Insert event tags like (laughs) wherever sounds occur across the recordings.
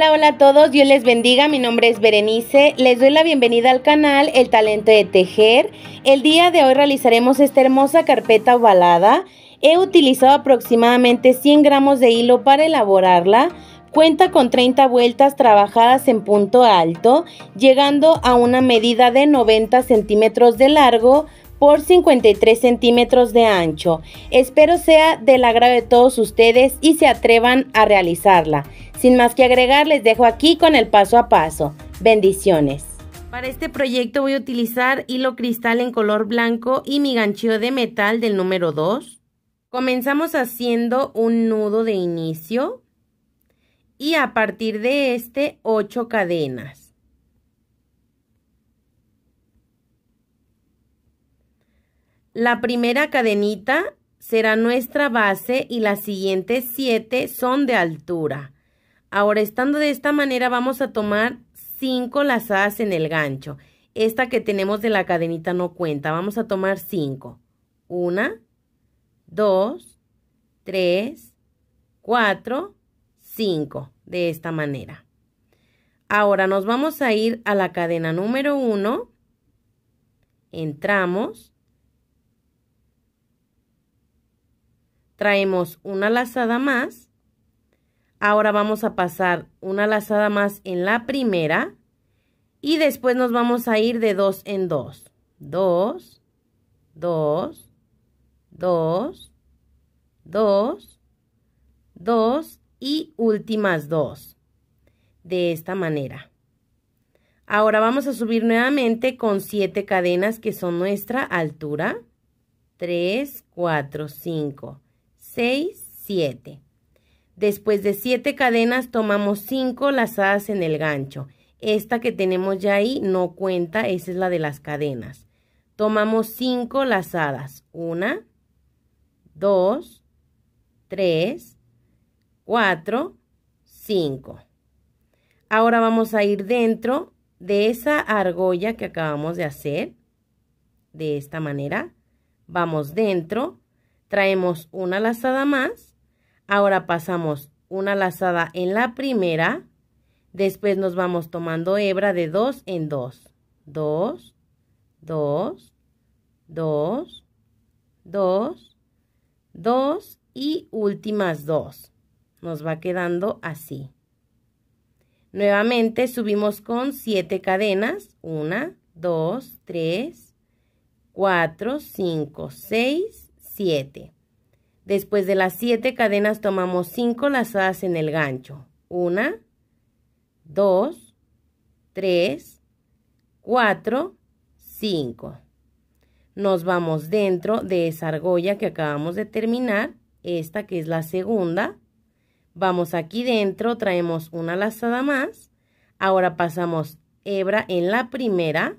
Hola, hola a todos, Dios les bendiga, mi nombre es Berenice, les doy la bienvenida al canal El Talento de Tejer. El día de hoy realizaremos esta hermosa carpeta ovalada. He utilizado aproximadamente 100 gramos de hilo para elaborarla. Cuenta con 30 vueltas trabajadas en punto alto, llegando a una medida de 90 centímetros de largo por 53 centímetros de ancho. Espero sea del agrado de todos ustedes y se atrevan a realizarla. Sin más que agregar, les dejo aquí con el paso a paso. Bendiciones. Para este proyecto voy a utilizar hilo cristal en color blanco y mi ganchillo de metal del número 2. Comenzamos haciendo un nudo de inicio y a partir de este 8 cadenas. La primera cadenita será nuestra base y las siguientes siete son de altura. Ahora, estando de esta manera, vamos a tomar cinco lazadas en el gancho. Esta que tenemos de la cadenita no cuenta. Vamos a tomar cinco. Una, dos, tres, cuatro, cinco. De esta manera. Ahora nos vamos a ir a la cadena número uno. Entramos traemos una lazada más. Ahora vamos a pasar una lazada más en la primera y después nos vamos a ir de dos en dos. Dos, dos, dos, dos, dos y últimas dos. De esta manera. Ahora vamos a subir nuevamente con siete cadenas que son nuestra altura. tres, cuatro, cinco. 6, 7. Después de 7 cadenas tomamos 5 lazadas en el gancho. Esta que tenemos ya ahí no cuenta, esa es la de las cadenas. Tomamos 5 lazadas. 1, 2, 3, 4, 5. Ahora vamos a ir dentro de esa argolla que acabamos de hacer. De esta manera. Vamos dentro traemos una lazada más, ahora pasamos una lazada en la primera, después nos vamos tomando hebra de 2 en 2, 2, 2, 2, 2, 2 y últimas 2. Nos va quedando así. Nuevamente subimos con 7 cadenas, 1, 2, 3, 4, 5, 6, 7. Después de las 7 cadenas tomamos 5 lazadas en el gancho. 1, 2, 3, 4, 5. Nos vamos dentro de esa argolla que acabamos de terminar, esta que es la segunda. Vamos aquí dentro, traemos una lazada más. Ahora pasamos hebra en la primera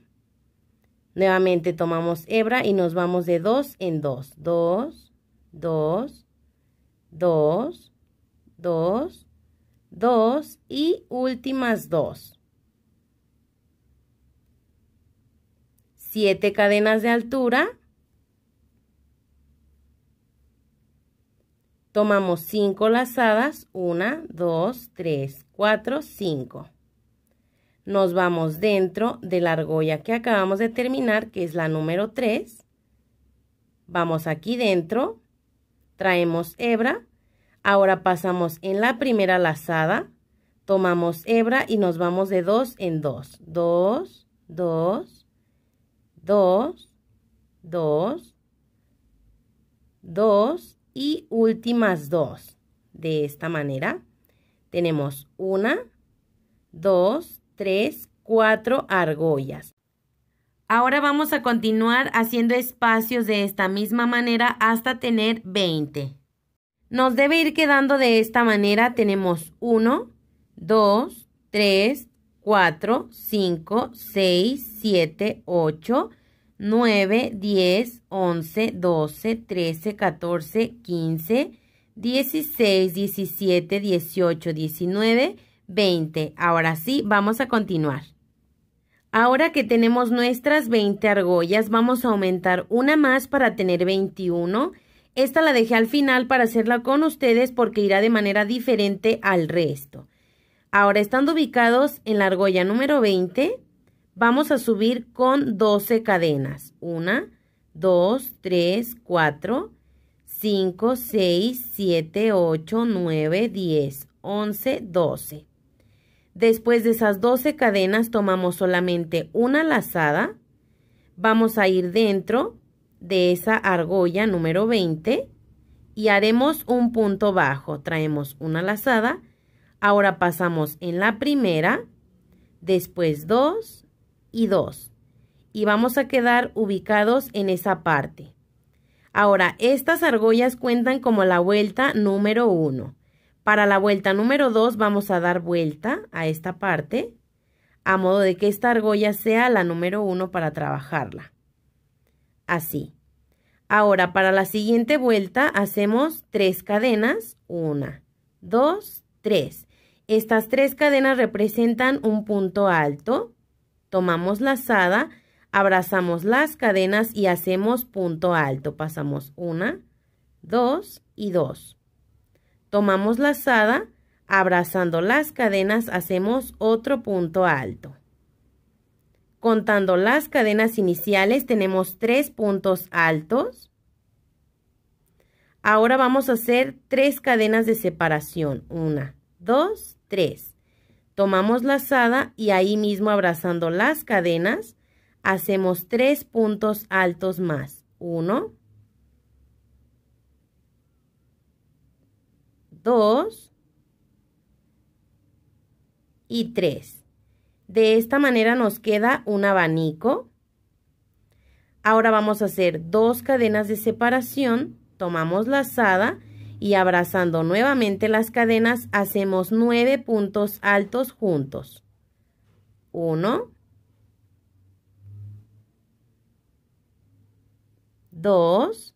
Nuevamente tomamos hebra y nos vamos de 2 en 2. 2, 2, 2, 2, 2 y últimas 2. 7 cadenas de altura. Tomamos 5 lazadas. 1, 2, 3, 4, 5 nos vamos dentro de la argolla que acabamos de terminar, que es la número 3. Vamos aquí dentro, traemos hebra, ahora pasamos en la primera lazada, tomamos hebra y nos vamos de dos en 2. 2, 2, 2, 2, 2 y últimas 2. De esta manera tenemos 1, 2, 3, 4 argollas. Ahora vamos a continuar haciendo espacios de esta misma manera hasta tener 20. Nos debe ir quedando de esta manera. Tenemos 1, 2, 3, 4, 5, 6, 7, 8, 9, 10, 11, 12, 13, 14, 15, 16, 17, 18, 19, 20. Ahora sí, vamos a continuar. Ahora que tenemos nuestras 20 argollas, vamos a aumentar una más para tener 21. Esta la dejé al final para hacerla con ustedes porque irá de manera diferente al resto. Ahora, estando ubicados en la argolla número 20, vamos a subir con 12 cadenas. 1, 2, 3, 4, 5, 6, 7, 8, 9, 10, 11, 12. Después de esas 12 cadenas tomamos solamente una lazada. Vamos a ir dentro de esa argolla número 20 y haremos un punto bajo. Traemos una lazada. Ahora pasamos en la primera, después dos y 2. Y vamos a quedar ubicados en esa parte. Ahora, estas argollas cuentan como la vuelta número 1. Para la vuelta número 2 vamos a dar vuelta a esta parte a modo de que esta argolla sea la número 1 para trabajarla. Así. Ahora, para la siguiente vuelta hacemos tres cadenas, una, dos, tres. Estas tres cadenas representan un punto alto. Tomamos lazada, abrazamos las cadenas y hacemos punto alto. Pasamos una, dos y dos. Tomamos lazada, abrazando las cadenas hacemos otro punto alto. Contando las cadenas iniciales tenemos tres puntos altos. Ahora vamos a hacer tres cadenas de separación. Una, dos, tres. Tomamos lazada y ahí mismo abrazando las cadenas hacemos tres puntos altos más. Uno, 2 y 3. De esta manera nos queda un abanico. Ahora vamos a hacer dos cadenas de separación, tomamos lazada y abrazando nuevamente las cadenas hacemos 9 puntos altos juntos. 1, 2,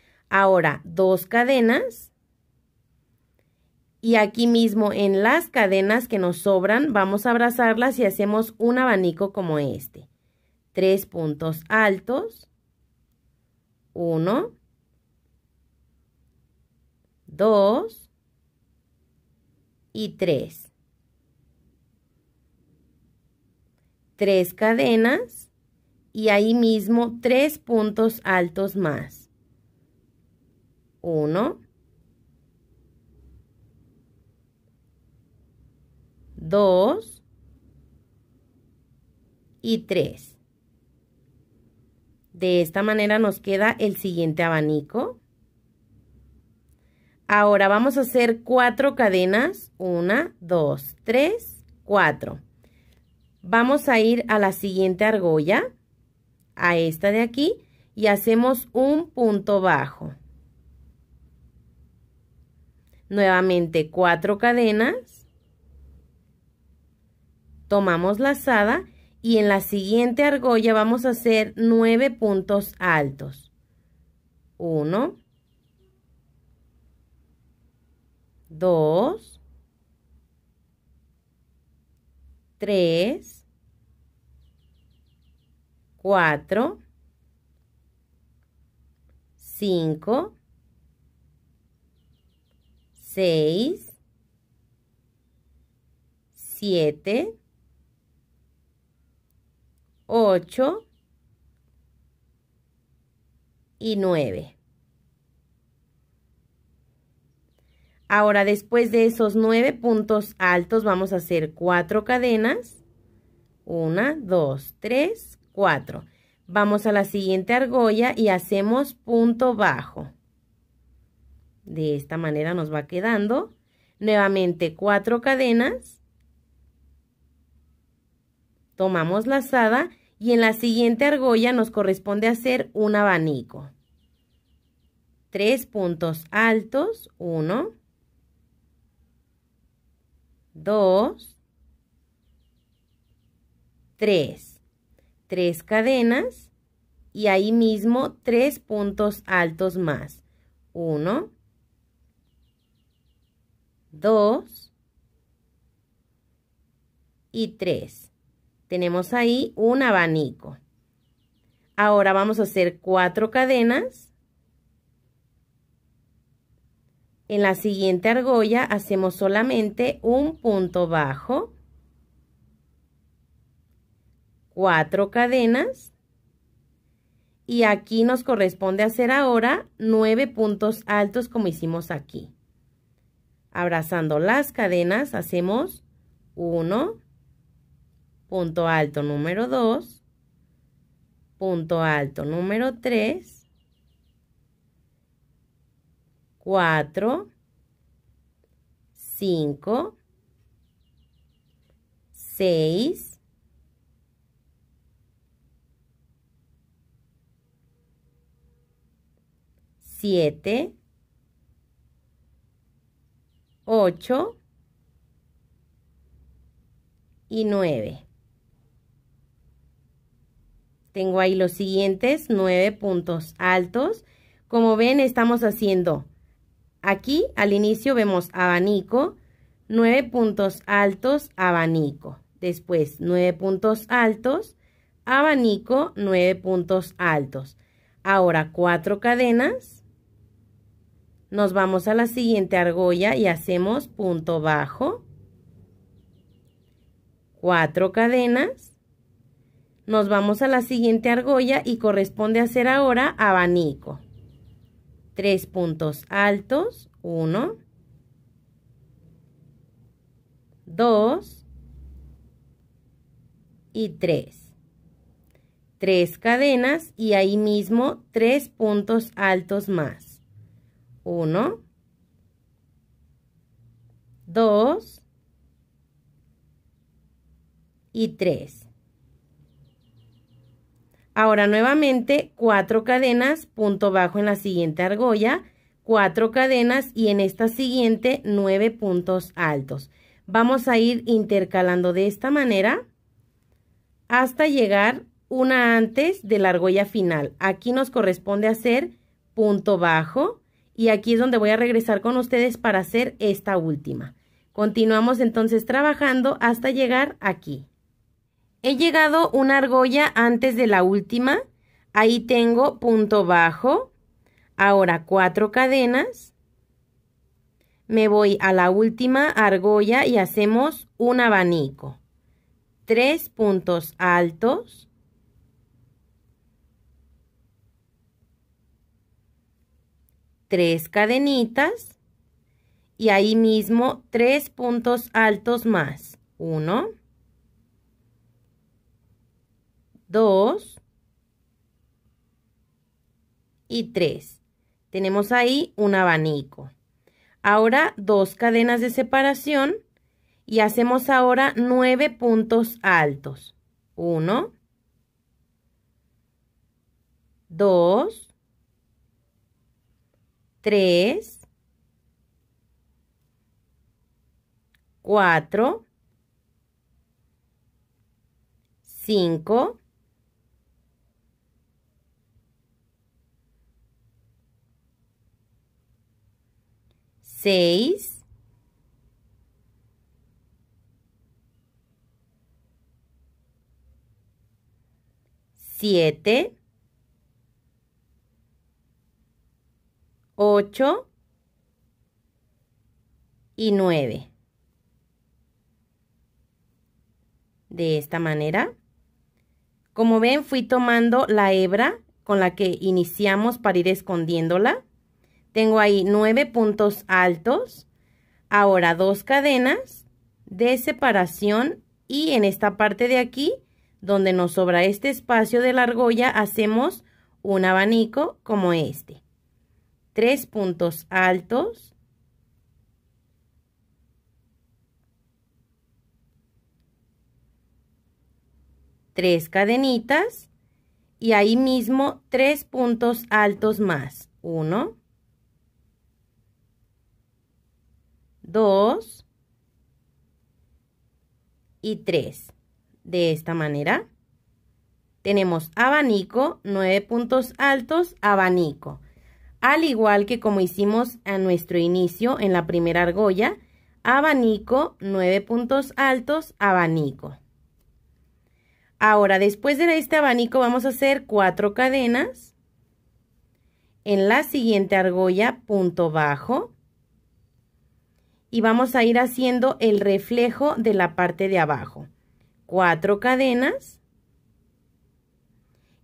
Ahora, dos cadenas. Y aquí mismo en las cadenas que nos sobran, vamos a abrazarlas y hacemos un abanico como este. Tres puntos altos. Uno. Dos. Y tres. Tres cadenas. Y ahí mismo tres puntos altos más. 1, 2 y 3. De esta manera nos queda el siguiente abanico. Ahora vamos a hacer 4 cadenas. 1, 2, 3, 4. Vamos a ir a la siguiente argolla, a esta de aquí, y hacemos un punto bajo nuevamente cuatro cadenas, tomamos lazada y en la siguiente argolla vamos a hacer nueve puntos altos. 1, 2, 3, 4, 5, 6, 7, 8 y 9. Ahora después de esos 9 puntos altos vamos a hacer 4 cadenas. 1, 2, 3, 4. Vamos a la siguiente argolla y hacemos punto bajo. De esta manera nos va quedando. Nuevamente cuatro cadenas. Tomamos lazada y en la siguiente argolla nos corresponde hacer un abanico. Tres puntos altos, uno, dos, tres. Tres cadenas y ahí mismo tres puntos altos más. Uno, 2 y 3. Tenemos ahí un abanico. Ahora vamos a hacer cuatro cadenas. En la siguiente argolla hacemos solamente un punto bajo. Cuatro cadenas. Y aquí nos corresponde hacer ahora nueve puntos altos como hicimos aquí. Abrazando las cadenas hacemos 1, punto alto número 2, punto alto número 3, 4, 5, 6, 7, 8 y 9. Tengo ahí los siguientes 9 puntos altos. Como ven, estamos haciendo aquí al inicio vemos abanico, 9 puntos altos, abanico. Después 9 puntos altos, abanico, 9 puntos altos. Ahora 4 cadenas nos vamos a la siguiente argolla y hacemos punto bajo, cuatro cadenas. Nos vamos a la siguiente argolla y corresponde hacer ahora abanico. Tres puntos altos, uno, dos y tres. Tres cadenas y ahí mismo tres puntos altos más. 1, 2 y 3. Ahora nuevamente cuatro cadenas, punto bajo en la siguiente argolla, cuatro cadenas y en esta siguiente nueve puntos altos. Vamos a ir intercalando de esta manera hasta llegar una antes de la argolla final. Aquí nos corresponde hacer punto bajo, y aquí es donde voy a regresar con ustedes para hacer esta última. Continuamos entonces trabajando hasta llegar aquí. He llegado una argolla antes de la última. Ahí tengo punto bajo. Ahora cuatro cadenas. Me voy a la última argolla y hacemos un abanico. Tres puntos altos. tres cadenitas y ahí mismo tres puntos altos más. Uno, dos y tres. Tenemos ahí un abanico. Ahora dos cadenas de separación y hacemos ahora nueve puntos altos. Uno, dos 3, 4, 5, 6, 7, 8 y 9. De esta manera. Como ven, fui tomando la hebra con la que iniciamos para ir escondiéndola. Tengo ahí 9 puntos altos. Ahora dos cadenas de separación y en esta parte de aquí, donde nos sobra este espacio de la argolla, hacemos un abanico como este tres puntos altos, tres cadenitas y ahí mismo tres puntos altos más. Uno, dos y tres. De esta manera tenemos abanico, nueve puntos altos, abanico al igual que como hicimos a nuestro inicio en la primera argolla, abanico, 9 puntos altos, abanico. Ahora, después de este abanico vamos a hacer cuatro cadenas. En la siguiente argolla, punto bajo. Y vamos a ir haciendo el reflejo de la parte de abajo. Cuatro cadenas.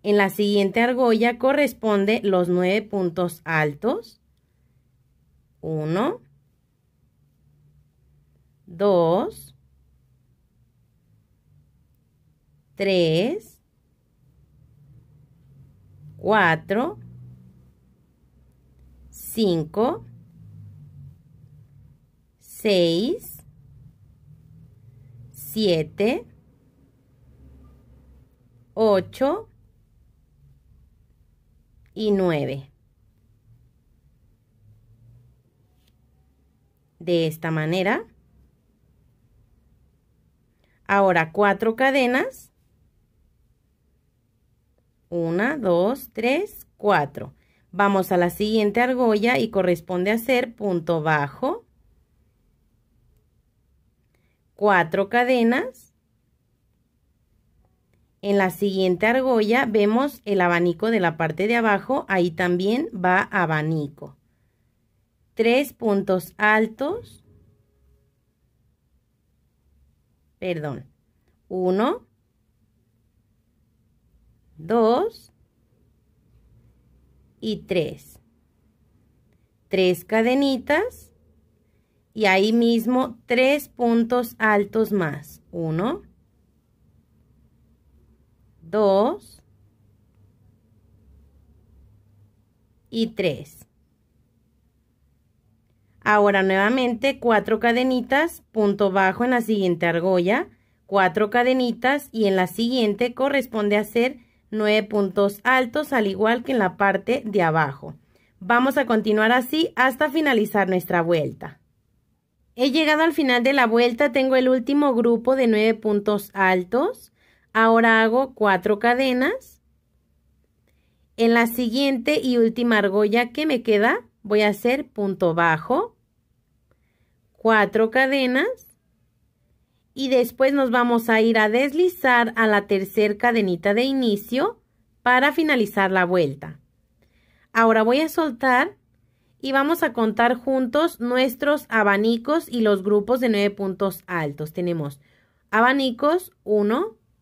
En la siguiente argolla corresponde los nueve puntos altos. 1, 2, 3, 4, 5, 6, 7, 8, y 9. De esta manera. Ahora cuatro cadenas. 1, 2, 3, 4. Vamos a la siguiente argolla y corresponde hacer punto bajo. Cuatro cadenas. En la siguiente argolla vemos el abanico de la parte de abajo, ahí también va abanico. Tres puntos altos, perdón, uno, dos y tres. Tres cadenitas y ahí mismo tres puntos altos más, uno, 2 y 3. Ahora nuevamente 4 cadenitas, punto bajo en la siguiente argolla, 4 cadenitas y en la siguiente corresponde hacer 9 puntos altos al igual que en la parte de abajo. Vamos a continuar así hasta finalizar nuestra vuelta. He llegado al final de la vuelta, tengo el último grupo de 9 puntos altos. Ahora hago cuatro cadenas. En la siguiente y última argolla que me queda, voy a hacer punto bajo, cuatro cadenas y después nos vamos a ir a deslizar a la tercera cadenita de inicio para finalizar la vuelta. Ahora voy a soltar y vamos a contar juntos nuestros abanicos y los grupos de nueve puntos altos. Tenemos abanicos 1,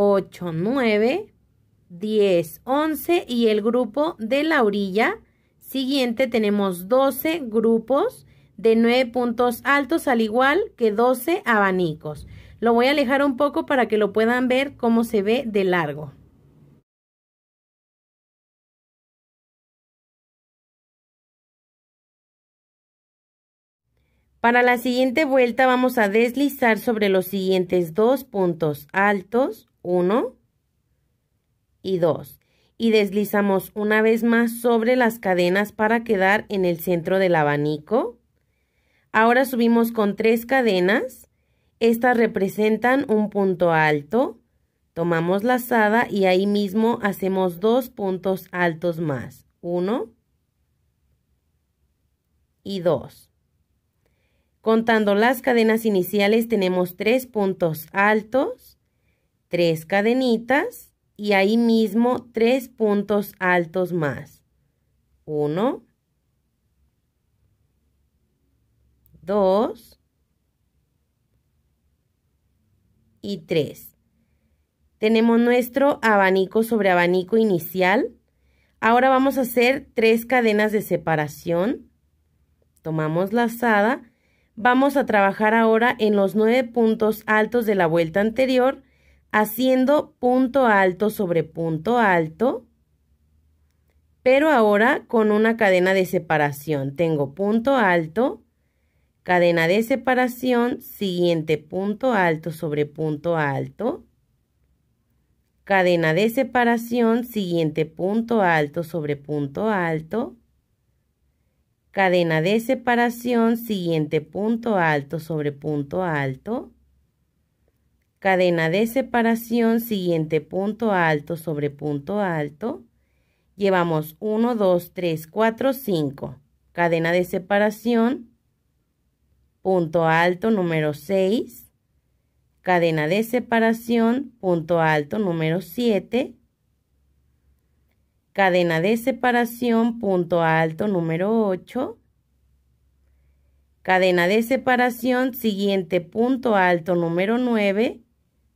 8, 9, 10, 11 y el grupo de la orilla. Siguiente tenemos 12 grupos de 9 puntos altos al igual que 12 abanicos. Lo voy a alejar un poco para que lo puedan ver cómo se ve de largo. Para la siguiente vuelta vamos a deslizar sobre los siguientes 2 puntos altos 1 y 2. Y deslizamos una vez más sobre las cadenas para quedar en el centro del abanico. Ahora subimos con tres cadenas. Estas representan un punto alto. Tomamos la lazada y ahí mismo hacemos dos puntos altos más. 1 y dos Contando las cadenas iniciales tenemos tres puntos altos tres cadenitas y ahí mismo tres puntos altos más. Uno, dos y tres. Tenemos nuestro abanico sobre abanico inicial. Ahora vamos a hacer tres cadenas de separación. Tomamos lazada. Vamos a trabajar ahora en los nueve puntos altos de la vuelta anterior haciendo punto alto sobre punto alto, pero ahora con una cadena de separación. Tengo punto alto, cadena de separación, siguiente punto alto sobre punto alto, cadena de separación, siguiente punto alto sobre punto alto, cadena de separación, siguiente punto alto sobre punto alto, cadena de separación, siguiente punto alto sobre punto alto, llevamos 1, 2, 3, 4, 5, cadena de separación, punto alto número 6, cadena de separación, punto alto número 7, cadena de separación, punto alto número 8, cadena de separación, siguiente punto alto número 9,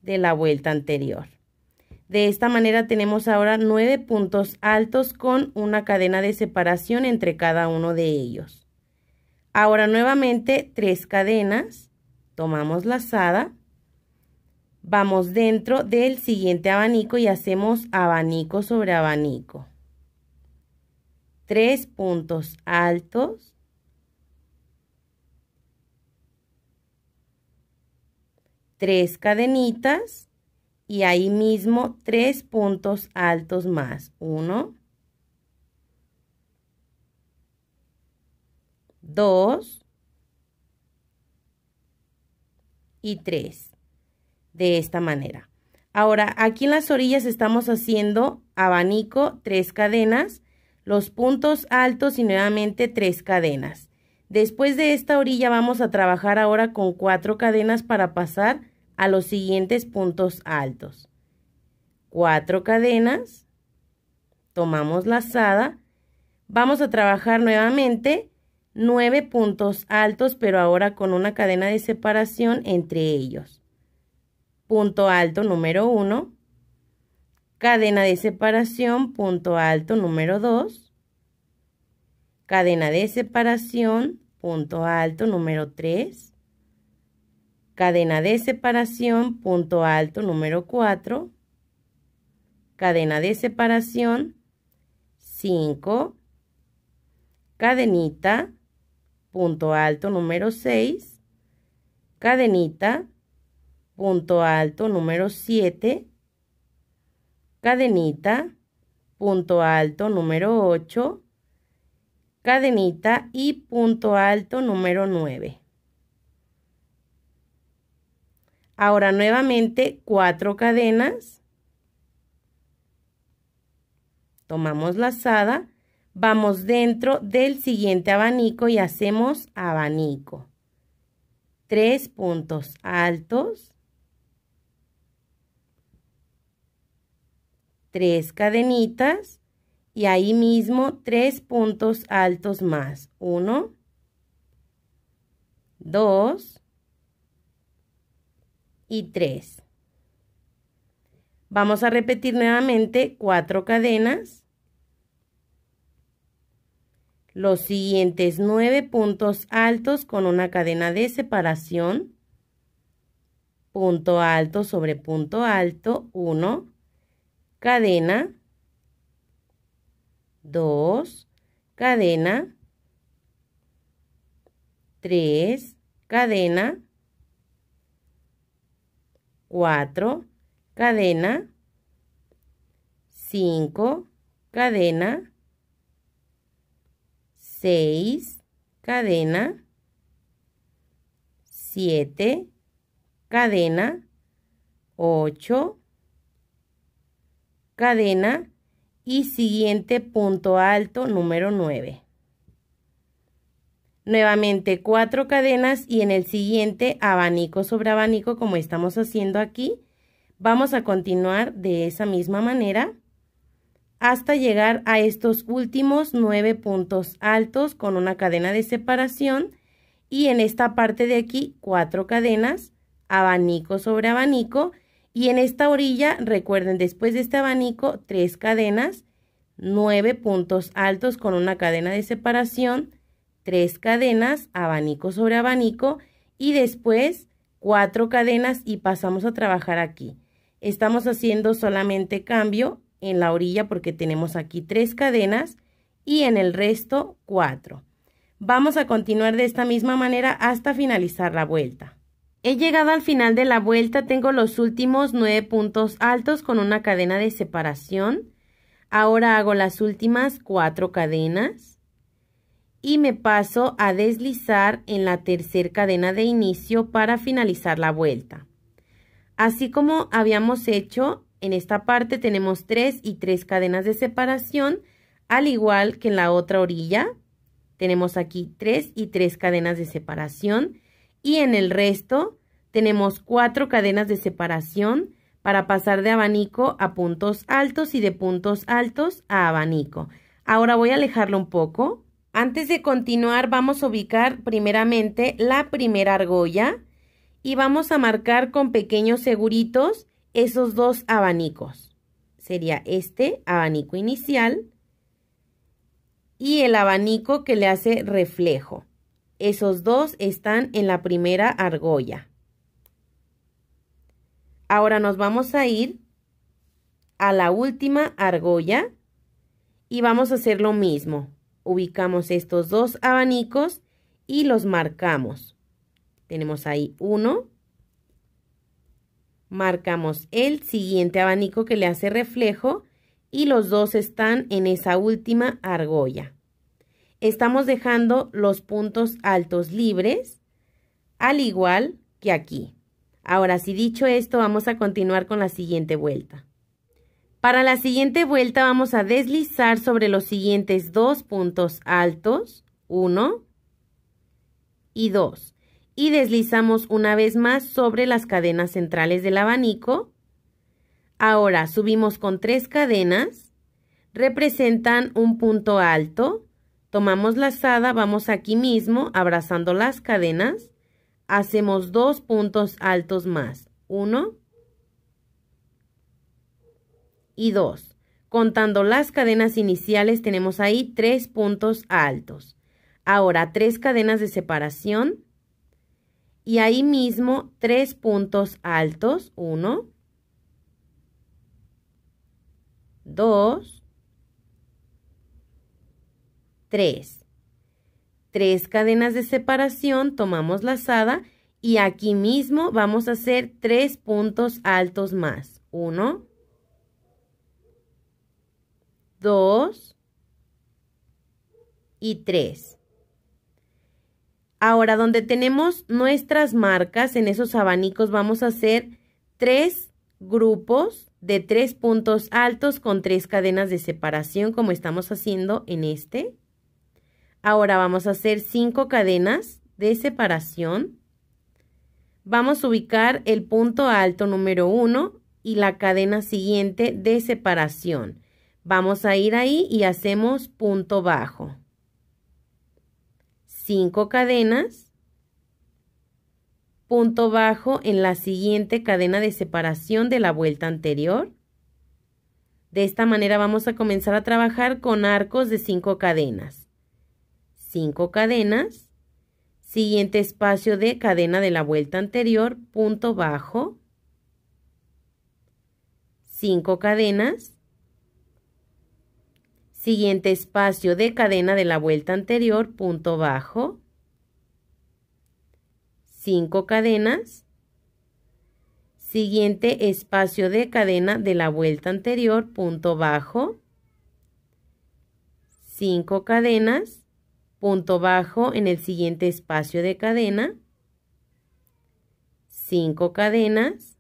de la vuelta anterior. De esta manera tenemos ahora nueve puntos altos con una cadena de separación entre cada uno de ellos. Ahora nuevamente tres cadenas, tomamos lazada, vamos dentro del siguiente abanico y hacemos abanico sobre abanico. Tres puntos altos, tres cadenitas y ahí mismo tres puntos altos más. Uno, dos y tres. De esta manera. Ahora, aquí en las orillas estamos haciendo abanico, tres cadenas, los puntos altos y nuevamente tres cadenas. Después de esta orilla vamos a trabajar ahora con cuatro cadenas para pasar a los siguientes puntos altos. Cuatro cadenas, tomamos lazada, vamos a trabajar nuevamente nueve puntos altos, pero ahora con una cadena de separación entre ellos. Punto alto número 1, cadena de separación, punto alto número 2, cadena de separación, punto alto número 3, cadena de separación, punto alto número 4, cadena de separación 5, cadenita, punto alto número 6, cadenita, punto alto número 7, cadenita, punto alto número 8, cadenita y punto alto número 9. Ahora nuevamente cuatro cadenas. Tomamos lazada. Vamos dentro del siguiente abanico y hacemos abanico. Tres puntos altos. Tres cadenitas. Y ahí mismo tres puntos altos más. Uno. Dos y 3. Vamos a repetir nuevamente cuatro cadenas, los siguientes nueve puntos altos con una cadena de separación, punto alto sobre punto alto, 1, cadena, 2, cadena, 3, cadena, 4, cadena, 5, cadena, 6, cadena, 7, cadena, 8, cadena y siguiente punto alto número 9. Nuevamente cuatro cadenas y en el siguiente abanico sobre abanico como estamos haciendo aquí. Vamos a continuar de esa misma manera hasta llegar a estos últimos nueve puntos altos con una cadena de separación y en esta parte de aquí cuatro cadenas, abanico sobre abanico y en esta orilla recuerden después de este abanico tres cadenas, nueve puntos altos con una cadena de separación tres cadenas, abanico sobre abanico y después cuatro cadenas y pasamos a trabajar aquí. Estamos haciendo solamente cambio en la orilla porque tenemos aquí tres cadenas y en el resto cuatro. Vamos a continuar de esta misma manera hasta finalizar la vuelta. He llegado al final de la vuelta, tengo los últimos nueve puntos altos con una cadena de separación. Ahora hago las últimas cuatro cadenas y me paso a deslizar en la tercera cadena de inicio para finalizar la vuelta. Así como habíamos hecho, en esta parte tenemos tres y tres cadenas de separación, al igual que en la otra orilla. Tenemos aquí tres y tres cadenas de separación y en el resto tenemos cuatro cadenas de separación para pasar de abanico a puntos altos y de puntos altos a abanico. Ahora voy a alejarlo un poco antes de continuar vamos a ubicar primeramente la primera argolla y vamos a marcar con pequeños seguritos esos dos abanicos. Sería este abanico inicial y el abanico que le hace reflejo. Esos dos están en la primera argolla. Ahora nos vamos a ir a la última argolla y vamos a hacer lo mismo ubicamos estos dos abanicos y los marcamos. Tenemos ahí uno. Marcamos el siguiente abanico que le hace reflejo y los dos están en esa última argolla. Estamos dejando los puntos altos libres, al igual que aquí. Ahora, si dicho esto, vamos a continuar con la siguiente vuelta. Para la siguiente vuelta vamos a deslizar sobre los siguientes dos puntos altos, uno y dos, Y deslizamos una vez más sobre las cadenas centrales del abanico. Ahora subimos con tres cadenas, representan un punto alto. Tomamos la lazada, vamos aquí mismo abrazando las cadenas, hacemos dos puntos altos más, 1 y 2. Contando las cadenas iniciales tenemos ahí tres puntos altos. Ahora tres cadenas de separación y ahí mismo tres puntos altos, 1, 2, 3. Tres cadenas de separación, tomamos lazada y aquí mismo vamos a hacer tres puntos altos más, 1, 2 y 3. Ahora, donde tenemos nuestras marcas en esos abanicos, vamos a hacer tres grupos de tres puntos altos con tres cadenas de separación, como estamos haciendo en este. Ahora vamos a hacer cinco cadenas de separación. Vamos a ubicar el punto alto número 1 y la cadena siguiente de separación. Vamos a ir ahí y hacemos punto bajo. 5 cadenas, punto bajo en la siguiente cadena de separación de la vuelta anterior. De esta manera vamos a comenzar a trabajar con arcos de 5 cadenas. 5 cadenas, siguiente espacio de cadena de la vuelta anterior, punto bajo, 5 cadenas, siguiente espacio de cadena de la vuelta anterior, punto bajo, 5 cadenas, siguiente espacio de cadena de la vuelta anterior, punto bajo, 5 cadenas, punto bajo en el siguiente espacio de cadena, 5 cadenas,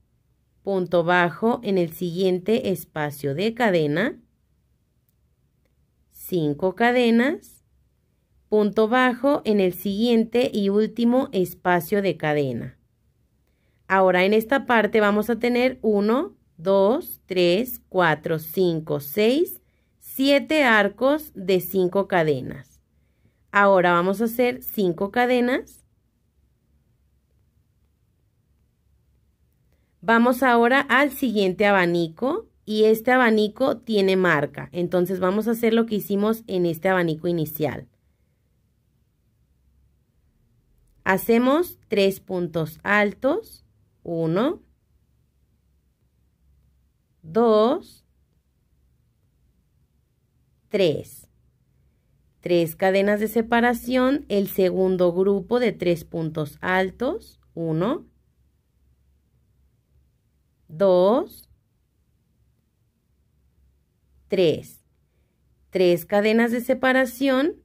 punto bajo en el siguiente espacio de cadena, 5 cadenas, punto bajo en el siguiente y último espacio de cadena. Ahora en esta parte vamos a tener 1, 2, 3, 4, 5, 6, 7 arcos de 5 cadenas. Ahora vamos a hacer 5 cadenas. Vamos ahora al siguiente abanico y este abanico tiene marca. Entonces vamos a hacer lo que hicimos en este abanico inicial. Hacemos tres puntos altos, Uno. Dos. Tres. Tres cadenas de separación, el segundo grupo de tres puntos altos, 1, dos. 3. 3 cadenas de separación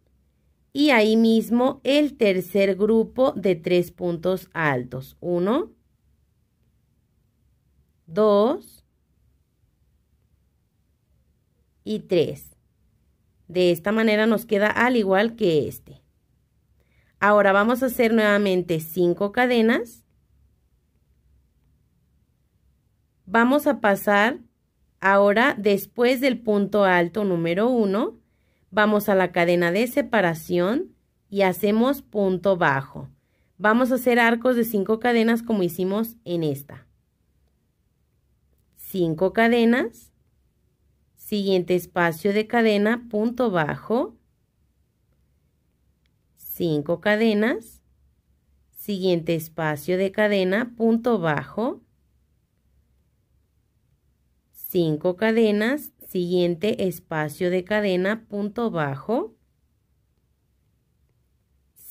y ahí mismo el tercer grupo de tres puntos altos. 1, 2 y 3. De esta manera nos queda al igual que este. Ahora vamos a hacer nuevamente 5 cadenas. Vamos a pasar Ahora, después del punto alto número 1, vamos a la cadena de separación y hacemos punto bajo. Vamos a hacer arcos de 5 cadenas como hicimos en esta. 5 cadenas, siguiente espacio de cadena, punto bajo, 5 cadenas, siguiente espacio de cadena, punto bajo, 5 cadenas, siguiente espacio de cadena, punto bajo,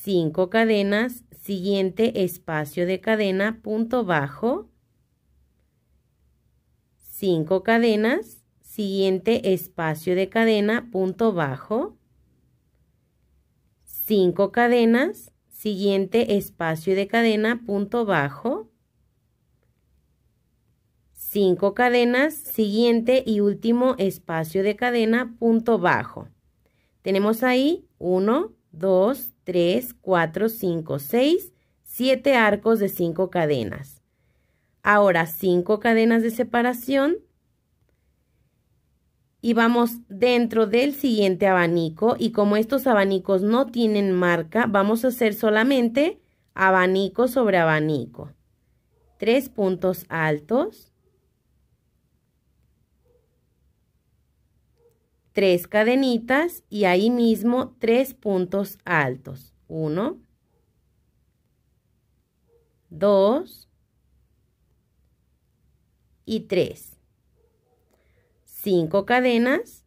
5 cadenas, siguiente espacio de cadena, punto bajo, 5 cadenas, siguiente espacio de cadena, punto bajo, 5 cadenas, siguiente espacio de cadena, punto bajo, 5 cadenas, siguiente y último espacio de cadena, punto bajo. Tenemos ahí 1, 2, 3, 4, 5, 6, 7 arcos de 5 cadenas. Ahora 5 cadenas de separación. Y vamos dentro del siguiente abanico y como estos abanicos no tienen marca, vamos a hacer solamente abanico sobre abanico. Tres puntos altos tres cadenitas y ahí mismo tres puntos altos. Uno, dos y tres. Cinco cadenas.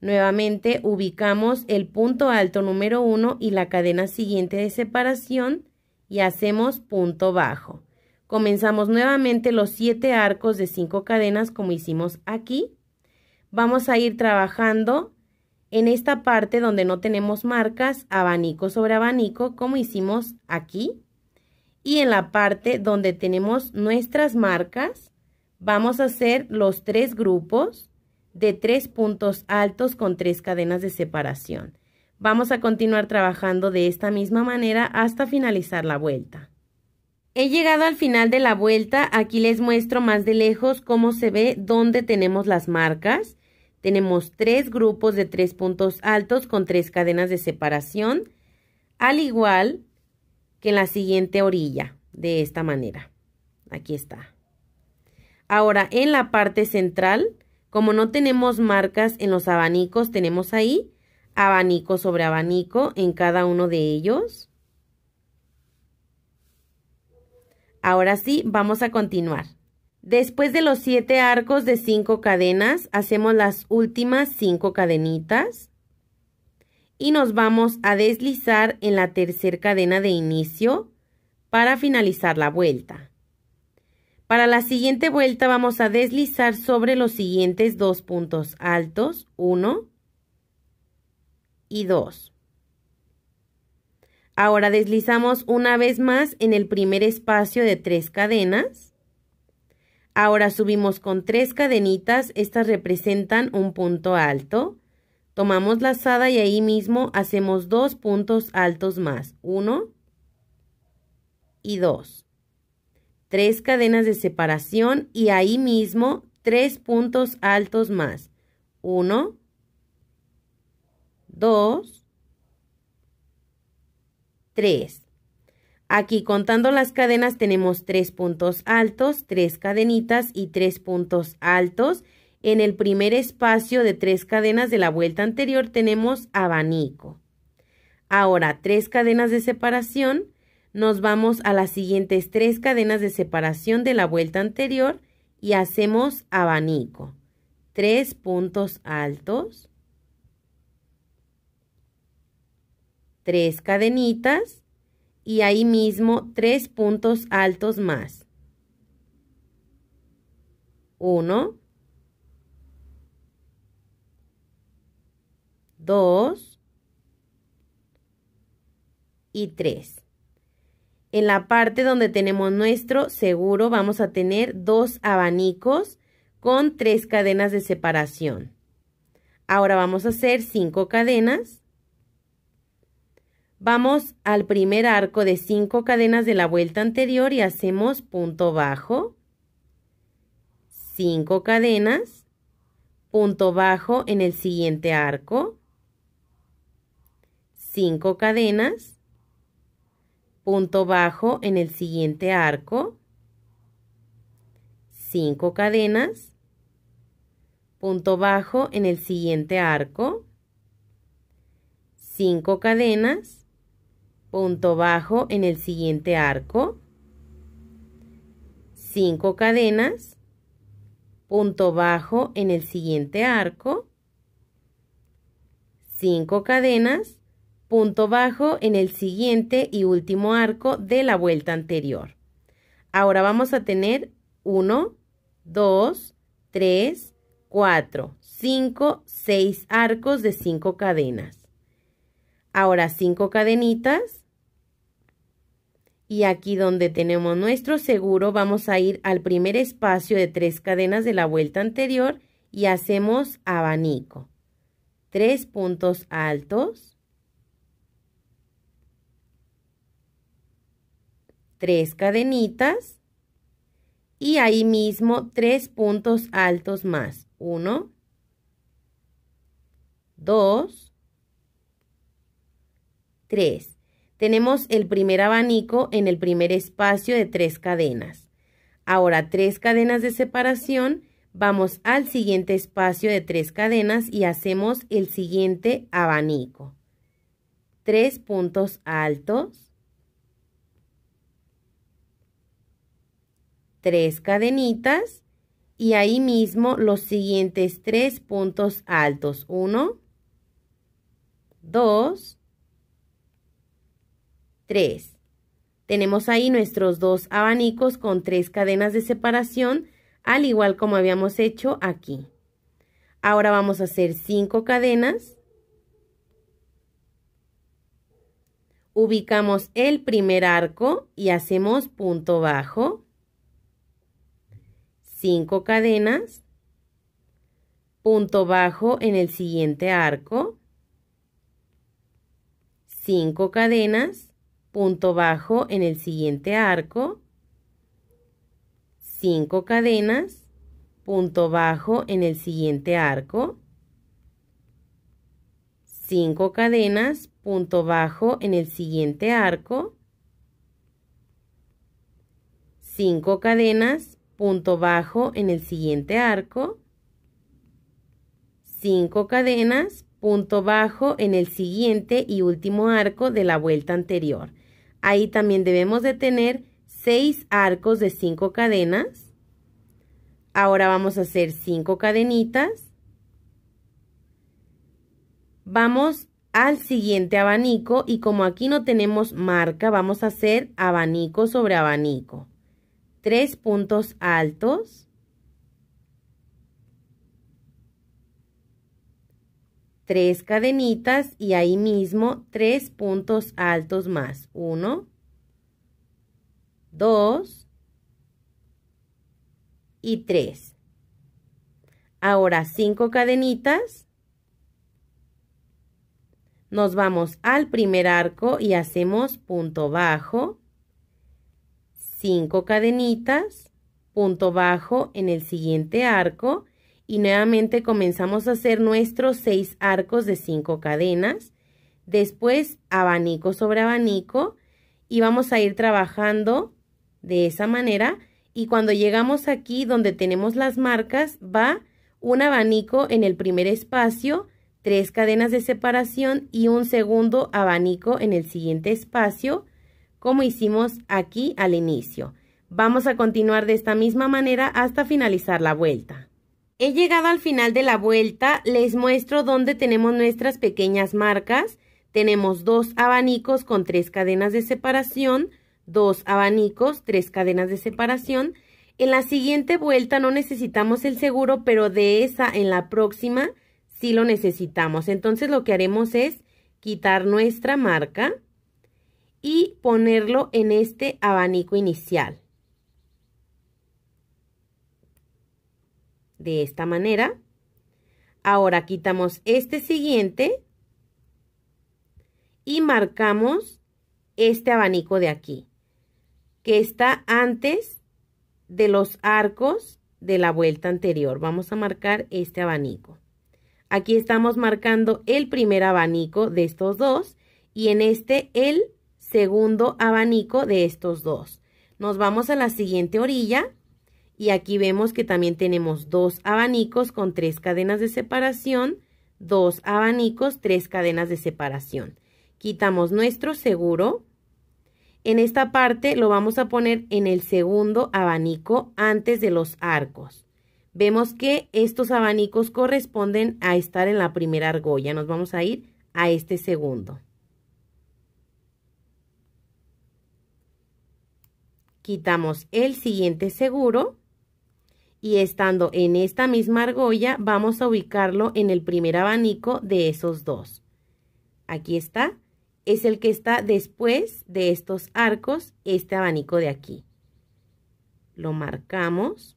Nuevamente ubicamos el punto alto número uno y la cadena siguiente de separación y hacemos punto bajo. Comenzamos nuevamente los siete arcos de cinco cadenas como hicimos aquí vamos a ir trabajando en esta parte donde no tenemos marcas, abanico sobre abanico, como hicimos aquí. Y en la parte donde tenemos nuestras marcas, vamos a hacer los tres grupos de tres puntos altos con tres cadenas de separación. Vamos a continuar trabajando de esta misma manera hasta finalizar la vuelta. He llegado al final de la vuelta, aquí les muestro más de lejos cómo se ve dónde tenemos las marcas. Tenemos tres grupos de tres puntos altos con tres cadenas de separación, al igual que en la siguiente orilla, de esta manera. Aquí está. Ahora, en la parte central, como no tenemos marcas en los abanicos, tenemos ahí abanico sobre abanico en cada uno de ellos. Ahora sí, vamos a continuar. Después de los siete arcos de cinco cadenas, hacemos las últimas cinco cadenitas y nos vamos a deslizar en la tercera cadena de inicio para finalizar la vuelta. Para la siguiente vuelta vamos a deslizar sobre los siguientes dos puntos altos, 1 y 2. Ahora deslizamos una vez más en el primer espacio de tres cadenas Ahora subimos con tres cadenitas, estas representan un punto alto. Tomamos lazada y ahí mismo hacemos dos puntos altos más, uno y dos. Tres cadenas de separación y ahí mismo tres puntos altos más, uno, dos, tres. Aquí contando las cadenas tenemos tres puntos altos, tres cadenitas y tres puntos altos. En el primer espacio de tres cadenas de la vuelta anterior tenemos abanico. Ahora, tres cadenas de separación, nos vamos a las siguientes tres cadenas de separación de la vuelta anterior y hacemos abanico. Tres puntos altos, tres cadenitas y ahí mismo tres puntos altos más. Uno, dos y tres. En la parte donde tenemos nuestro seguro vamos a tener dos abanicos con tres cadenas de separación. Ahora vamos a hacer cinco cadenas Vamos al primer arco de cinco cadenas de la vuelta anterior y hacemos punto bajo, 5 cadenas, punto bajo en el siguiente arco, 5 cadenas, punto bajo en el siguiente arco, 5 cadenas, punto bajo en el siguiente arco, cinco cadenas, punto bajo en el siguiente arco, 5 cadenas, punto bajo en el siguiente arco, 5 cadenas, punto bajo en el siguiente y último arco de la vuelta anterior. Ahora vamos a tener 1, 2, 3, 4, 5, 6 arcos de 5 cadenas. Ahora 5 cadenitas, y aquí donde tenemos nuestro seguro, vamos a ir al primer espacio de tres cadenas de la vuelta anterior y hacemos abanico. Tres puntos altos. Tres cadenitas. Y ahí mismo tres puntos altos más. Uno. Dos. Tres tenemos el primer abanico en el primer espacio de tres cadenas. Ahora tres cadenas de separación, vamos al siguiente espacio de tres cadenas y hacemos el siguiente abanico. Tres puntos altos, tres cadenitas y ahí mismo los siguientes tres puntos altos. Uno, dos, 3. Tenemos ahí nuestros dos abanicos con tres cadenas de separación, al igual como habíamos hecho aquí. Ahora vamos a hacer 5 cadenas. Ubicamos el primer arco y hacemos punto bajo. 5 cadenas. Punto bajo en el siguiente arco. 5 cadenas punto bajo en el siguiente arco, 5 cadenas, punto bajo en el siguiente arco, 5 cadenas, punto bajo en el siguiente arco, 5 cadenas, punto bajo en el siguiente arco, 5 cadenas, punto bajo en el siguiente y último arco de la vuelta anterior. Ahí también debemos de tener 6 arcos de 5 cadenas. Ahora vamos a hacer 5 cadenitas. Vamos al siguiente abanico y como aquí no tenemos marca, vamos a hacer abanico sobre abanico. Tres puntos altos. tres cadenitas y ahí mismo tres puntos altos más. Uno, dos y tres. Ahora cinco cadenitas. Nos vamos al primer arco y hacemos punto bajo, cinco cadenitas, punto bajo en el siguiente arco y nuevamente comenzamos a hacer nuestros seis arcos de cinco cadenas, después abanico sobre abanico y vamos a ir trabajando de esa manera y cuando llegamos aquí donde tenemos las marcas va un abanico en el primer espacio, tres cadenas de separación y un segundo abanico en el siguiente espacio, como hicimos aquí al inicio. Vamos a continuar de esta misma manera hasta finalizar la vuelta. He llegado al final de la vuelta, les muestro dónde tenemos nuestras pequeñas marcas. Tenemos dos abanicos con tres cadenas de separación, dos abanicos, tres cadenas de separación. En la siguiente vuelta no necesitamos el seguro, pero de esa en la próxima sí lo necesitamos. Entonces lo que haremos es quitar nuestra marca y ponerlo en este abanico inicial. de esta manera. Ahora quitamos este siguiente y marcamos este abanico de aquí, que está antes de los arcos de la vuelta anterior. Vamos a marcar este abanico. Aquí estamos marcando el primer abanico de estos dos y en este el segundo abanico de estos dos. Nos vamos a la siguiente orilla y aquí vemos que también tenemos dos abanicos con tres cadenas de separación, dos abanicos, tres cadenas de separación. Quitamos nuestro seguro. En esta parte lo vamos a poner en el segundo abanico antes de los arcos. Vemos que estos abanicos corresponden a estar en la primera argolla. Nos vamos a ir a este segundo. Quitamos el siguiente seguro y estando en esta misma argolla vamos a ubicarlo en el primer abanico de esos dos. Aquí está, es el que está después de estos arcos, este abanico de aquí. Lo marcamos.